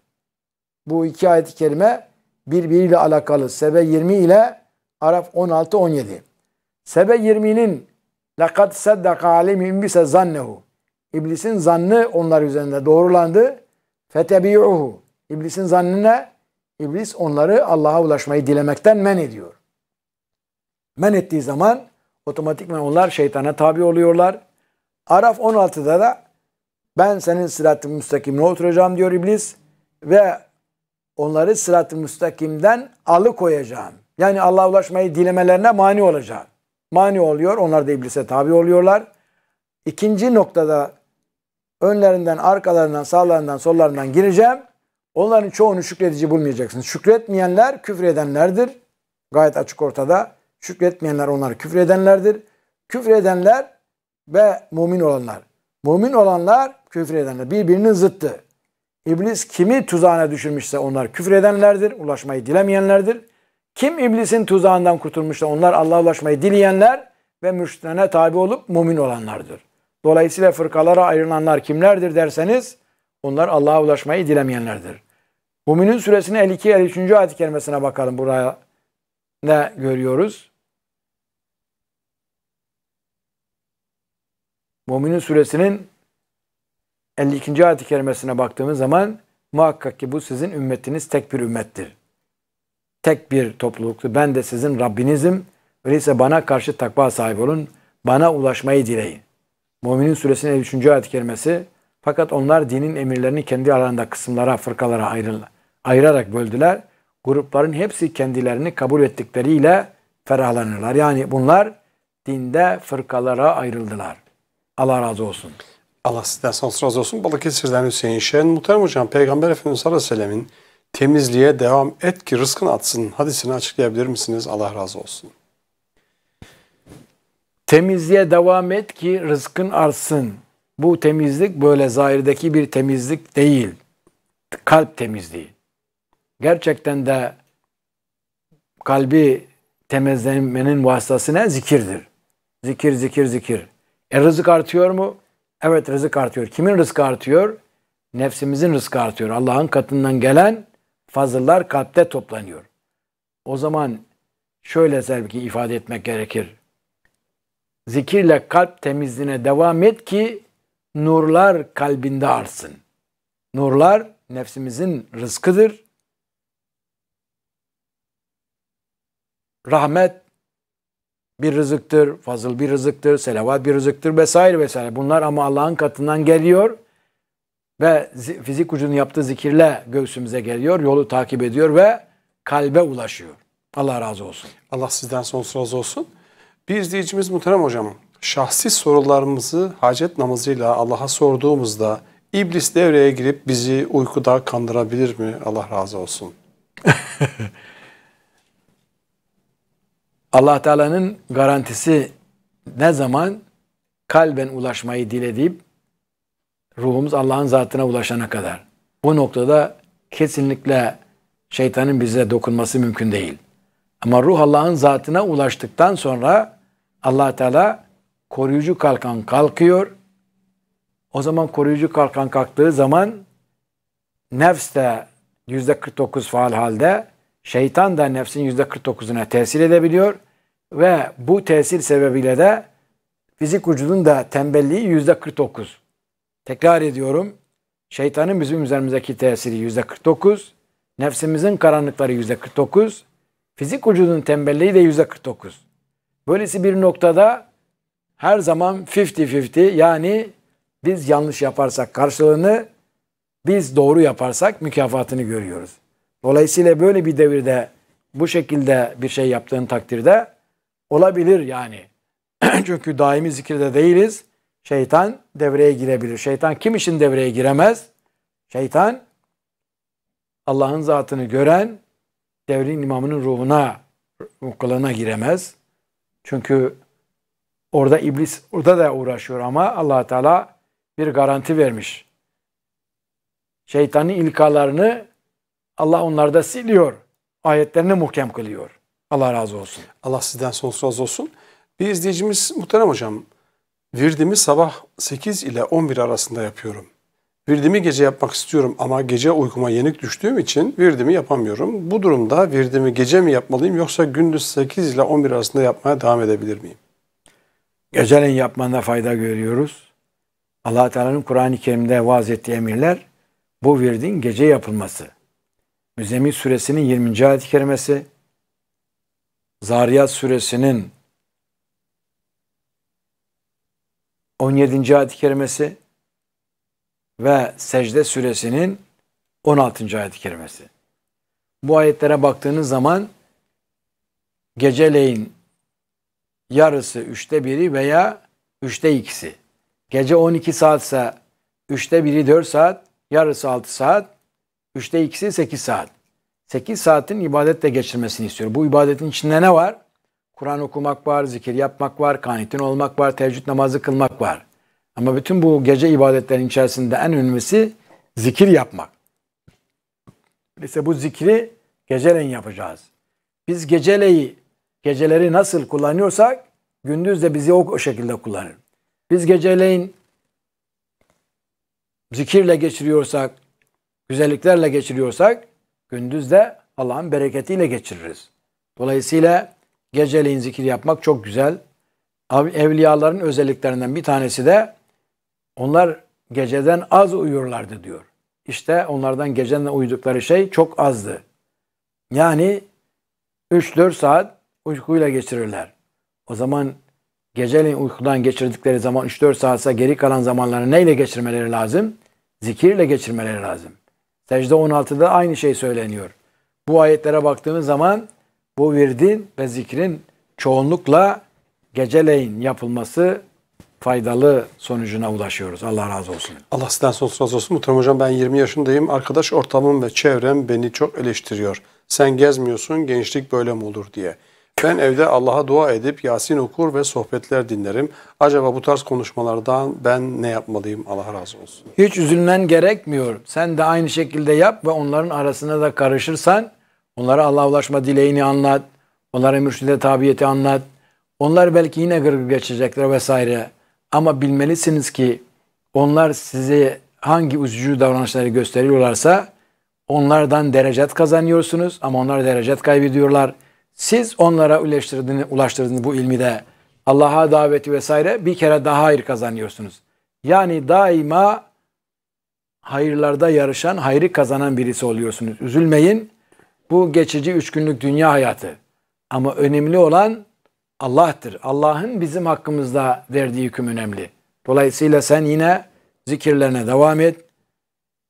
Bu iki ayet-i kerime birbiriyle alakalı Sebe 20 ile Araf 16-17. Sebe 20'nin لَقَدْ سَدَّقَ عَلِمٍ بِسَ zannehu. İblisin zannı onlar üzerinde doğrulandı. فَتَبِعُهُ İblisin zannına iblis onları Allah'a ulaşmayı dilemekten men ediyor. Men ettiği zaman otomatikman onlar şeytana tabi oluyorlar. Araf 16'da da ben senin sıratın müstakimine oturacağım diyor iblis ve onları sırat-ı müstakimden alıkoyacağım. Yani Allah'a ulaşmayı dilemelerine mani olacağım. Mani oluyor. Onlar da iblise tabi oluyorlar. İkinci noktada önlerinden, arkalarından, sağlarından, sollarından gireceğim. Onların çoğunu şükredici bulmayacaksınız. Şükretmeyenler küfredenlerdir. Gayet açık ortada. Şükretmeyenler onlar küfredenlerdir. Küfredenler ve mümin olanlar. Mümin olanlar küfredenler. Birbirinin zıttı. İblis kimi tuzağına düşürmüşse onlar küfredenlerdir, ulaşmayı dilemeyenlerdir. Kim iblisin tuzağından kurtulmuşsa onlar Allah'a ulaşmayı dileyenler ve mürşitlerine tabi olup mumin olanlardır. Dolayısıyla fırkalara ayrılanlar kimlerdir derseniz onlar Allah'a ulaşmayı dilemeyenlerdir. Muminin suresinin 52 53. ayet-i bakalım buraya ne görüyoruz? Muminin suresinin 52. ayet-i kerimesine baktığımız zaman muhakkak ki bu sizin ümmetiniz tek bir ümmettir. Tek bir topluluktu. Ben de sizin Rabbinizim. Öyleyse bana karşı takva sahibi olun. Bana ulaşmayı dileyin. Müminin suresinin 53. ayet-i kerimesi fakat onlar dinin emirlerini kendi aralarında kısımlara, fırkalara ayrıldı. ayırarak böldüler. Grupların hepsi kendilerini kabul ettikleriyle ferahlanırlar. Yani bunlar dinde fırkalara ayrıldılar. Allah razı olsun. Allah sizden sonsuz razı olsun. Balıkesir'den Hüseyin Şen. Muhterem Hocam Peygamber Efendimiz Aleyhisselam'ın temizliğe devam et ki rızkın atsın hadisini açıklayabilir misiniz? Allah razı olsun. Temizliğe devam et ki rızkın artsın. Bu temizlik böyle zahirdeki bir temizlik değil. Kalp temizliği. Gerçekten de kalbi temizlenmenin vasıtası Zikirdir. Zikir, zikir, zikir. E rızık artıyor mu? Evet rızık artıyor. Kimin rızkı artıyor? Nefsimizin rızkı artıyor. Allah'ın katından gelen fazıllar kalpte toplanıyor. O zaman şöyle ki ifade etmek gerekir. Zikirle kalp temizliğine devam et ki nurlar kalbinde artsın. Nurlar nefsimizin rızkıdır. Rahmet bir rızıktır, fazıl bir rızıktır, selavat bir rızıktır vesaire vesaire. Bunlar ama Allah'ın katından geliyor ve fizik ucunun yaptığı zikirle göğsümüze geliyor, yolu takip ediyor ve kalbe ulaşıyor. Allah razı olsun. Allah sizden sonsuz razı olsun. Bir izleyicimiz Muhterem Hocam, şahsi sorularımızı hacet namazıyla Allah'a sorduğumuzda iblis devreye girip bizi uykuda kandırabilir mi? Allah razı olsun. Allah Teala'nın garantisi ne zaman kalben ulaşmayı dilediğim ruhumuz Allah'ın zatına ulaşana kadar. Bu noktada kesinlikle şeytanın bize dokunması mümkün değil. Ama ruh Allah'ın zatına ulaştıktan sonra Allah Teala koruyucu kalkan kalkıyor. O zaman koruyucu kalkan kalktığı zaman nefs de %49 faal halde, şeytan da nefsin %49'una tesir edebiliyor. Ve bu tesir sebebiyle de fizik vücudun da tembelliği yüzde 49. Tekrar ediyorum. Şeytanın bizim üzerimizdeki tesiri yüzde 49. Nefsimizin karanlıkları yüzde 49. Fizik vücudun tembelliği de yüzde 49. Böylesi bir noktada her zaman 50-50 yani biz yanlış yaparsak karşılığını biz doğru yaparsak mükafatını görüyoruz. Dolayısıyla böyle bir devirde bu şekilde bir şey yaptığın takdirde olabilir yani. Çünkü daimi zikirde değiliz. Şeytan devreye girebilir. Şeytan kim için devreye giremez? Şeytan Allah'ın zatını gören devrin imamının ruhuna, mukkalına giremez. Çünkü orada iblis orada da uğraşıyor ama allah Teala bir garanti vermiş. Şeytanın ilkalarını Allah onlarda siliyor. Ayetlerini muhkem kılıyor. Allah razı olsun. Allah sizden sonsuz razı olsun. Bir izleyicimiz muhterem hocam, virdimi sabah 8 ile 11 arasında yapıyorum. Virdimi gece yapmak istiyorum ama gece uykuma yenik düştüğüm için virdimi yapamıyorum. Bu durumda virdimi gece mi yapmalıyım yoksa gündüz 8 ile 11 arasında yapmaya devam edebilir miyim? Geceleyin yapmanda fayda görüyoruz. allah Teala'nın Kur'an-ı Kerim'de vaaz ettiği emirler bu virdin gece yapılması. Müzemin suresinin 20. ayet-i kerimesi, Zariyat suresinin 17. ayet-i kerimesi ve Secde suresinin 16. ayet-i kerimesi. Bu ayetlere baktığınız zaman geceleyin yarısı üçte biri veya üçte ikisi. Gece 12 saatse üçte biri 4 saat, yarısı 6 saat, üçte ikisi 8 saat. 8 saatin ibadetle geçirmesini istiyor. Bu ibadetin içinde ne var? Kur'an okumak var, zikir yapmak var, kanitin olmak var, teheccüd namazı kılmak var. Ama bütün bu gece ibadetlerin içerisinde en önemlisi zikir yapmak. İşte bu zikri geceleyin yapacağız. Biz geceleyi, geceleri nasıl kullanıyorsak gündüz de bizi o, o şekilde kullanır. Biz geceleyin zikirle geçiriyorsak, güzelliklerle geçiriyorsak Gündüz de Allah'ın bereketiyle geçiririz. Dolayısıyla geceleyin zikir yapmak çok güzel. Evliyaların özelliklerinden bir tanesi de onlar geceden az uyurlardı diyor. İşte onlardan gecenin uyudukları şey çok azdı. Yani 3-4 saat uykuyla geçirirler. O zaman geceleyin uykudan geçirdikleri zaman 3-4 saatse geri kalan zamanlarını neyle geçirmeleri lazım? Zikirle geçirmeleri lazım. Secde 16'da aynı şey söyleniyor. Bu ayetlere baktığımız zaman bu virdin ve zikrin çoğunlukla geceleyin yapılması faydalı sonucuna ulaşıyoruz. Allah razı olsun. Allah sizden sonsuz razı olsun. Muhterem hocam ben 20 yaşındayım. Arkadaş ortamım ve çevrem beni çok eleştiriyor. Sen gezmiyorsun gençlik böyle mi olur diye. Ben evde Allah'a dua edip Yasin okur ve sohbetler dinlerim. Acaba bu tarz konuşmalardan ben ne yapmalıyım? Allah razı olsun. Hiç üzülmen gerekmiyor. Sen de aynı şekilde yap ve onların arasına da karışırsan onlara Allah'a ulaşma dileğini anlat. Onlara mürşide tabiyeti anlat. Onlar belki yine gırgır geçecekler vesaire. Ama bilmelisiniz ki onlar sizi hangi üzücü davranışları gösteriyorlarsa onlardan derecet kazanıyorsunuz ama onlar derecet kaybediyorlar. Siz onlara ulaştırdığını, ulaştırdığını bu ilmi de Allah'a daveti vesaire bir kere daha hayır kazanıyorsunuz. Yani daima hayırlarda yarışan, hayrı kazanan birisi oluyorsunuz. Üzülmeyin. Bu geçici üç günlük dünya hayatı. Ama önemli olan Allah'tır. Allah'ın bizim hakkımızda verdiği hüküm önemli. Dolayısıyla sen yine zikirlerine devam et.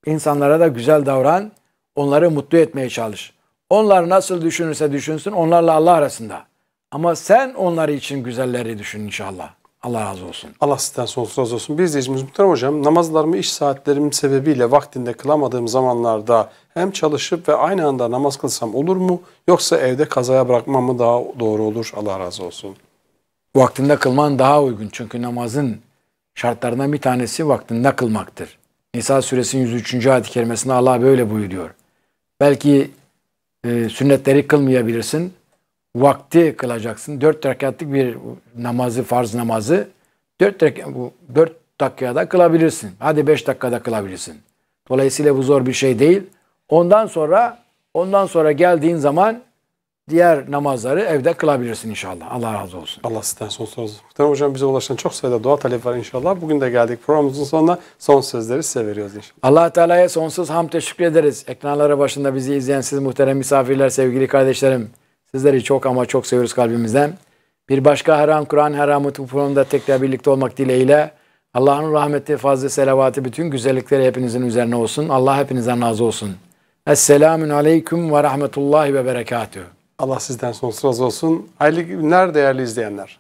İnsanlara da güzel davran. Onları mutlu etmeye çalış. Onlar nasıl düşünürse düşünsün onlarla Allah arasında. Ama sen onları için güzelleri düşün inşallah. Allah razı olsun. Allah sizden sonsuz razı olsun. Bir izleyicimiz Muhterem Hocam namazlarımı iş saatlerim sebebiyle vaktinde kılamadığım zamanlarda hem çalışıp ve aynı anda namaz kılsam olur mu? Yoksa evde kazaya bırakmam mı daha doğru olur? Allah razı olsun. Vaktinde kılman daha uygun. Çünkü namazın şartlarından bir tanesi vaktinde kılmaktır. Nisa suresinin 103. ayet-i kerimesinde Allah böyle buyuruyor. Belki e, sünnetleri kılmayabilirsin. Vakti kılacaksın. Dört rekatlık bir namazı, farz namazı dört, rekat, bu, dört dakikada kılabilirsin. Hadi beş dakikada kılabilirsin. Dolayısıyla bu zor bir şey değil. Ondan sonra ondan sonra geldiğin zaman diğer namazları evde kılabilirsin inşallah. Allah razı olsun. Allah sizden sonsuz razı olsun. Hocam bize ulaşan çok sayıda dua talep var inşallah. Bugün de geldik programımızın sonuna. Son sözleri size veriyoruz inşallah. allah Teala'ya sonsuz ham teşekkür ederiz. Ekranlara başında bizi izleyen siz muhterem misafirler, sevgili kardeşlerim. Sizleri çok ama çok seviyoruz kalbimizden. Bir başka Haram Kur'an Haramı programında tekrar birlikte olmak dileğiyle. Allah'ın rahmeti, fazla selavatı, bütün güzellikleri hepinizin üzerine olsun. Allah hepinizden razı olsun. Esselamun Aleyküm ve Rahmetullahi ve Berekatuhu. Allah sizden sonsuz razı olsun. Hayırlı günler değerli izleyenler.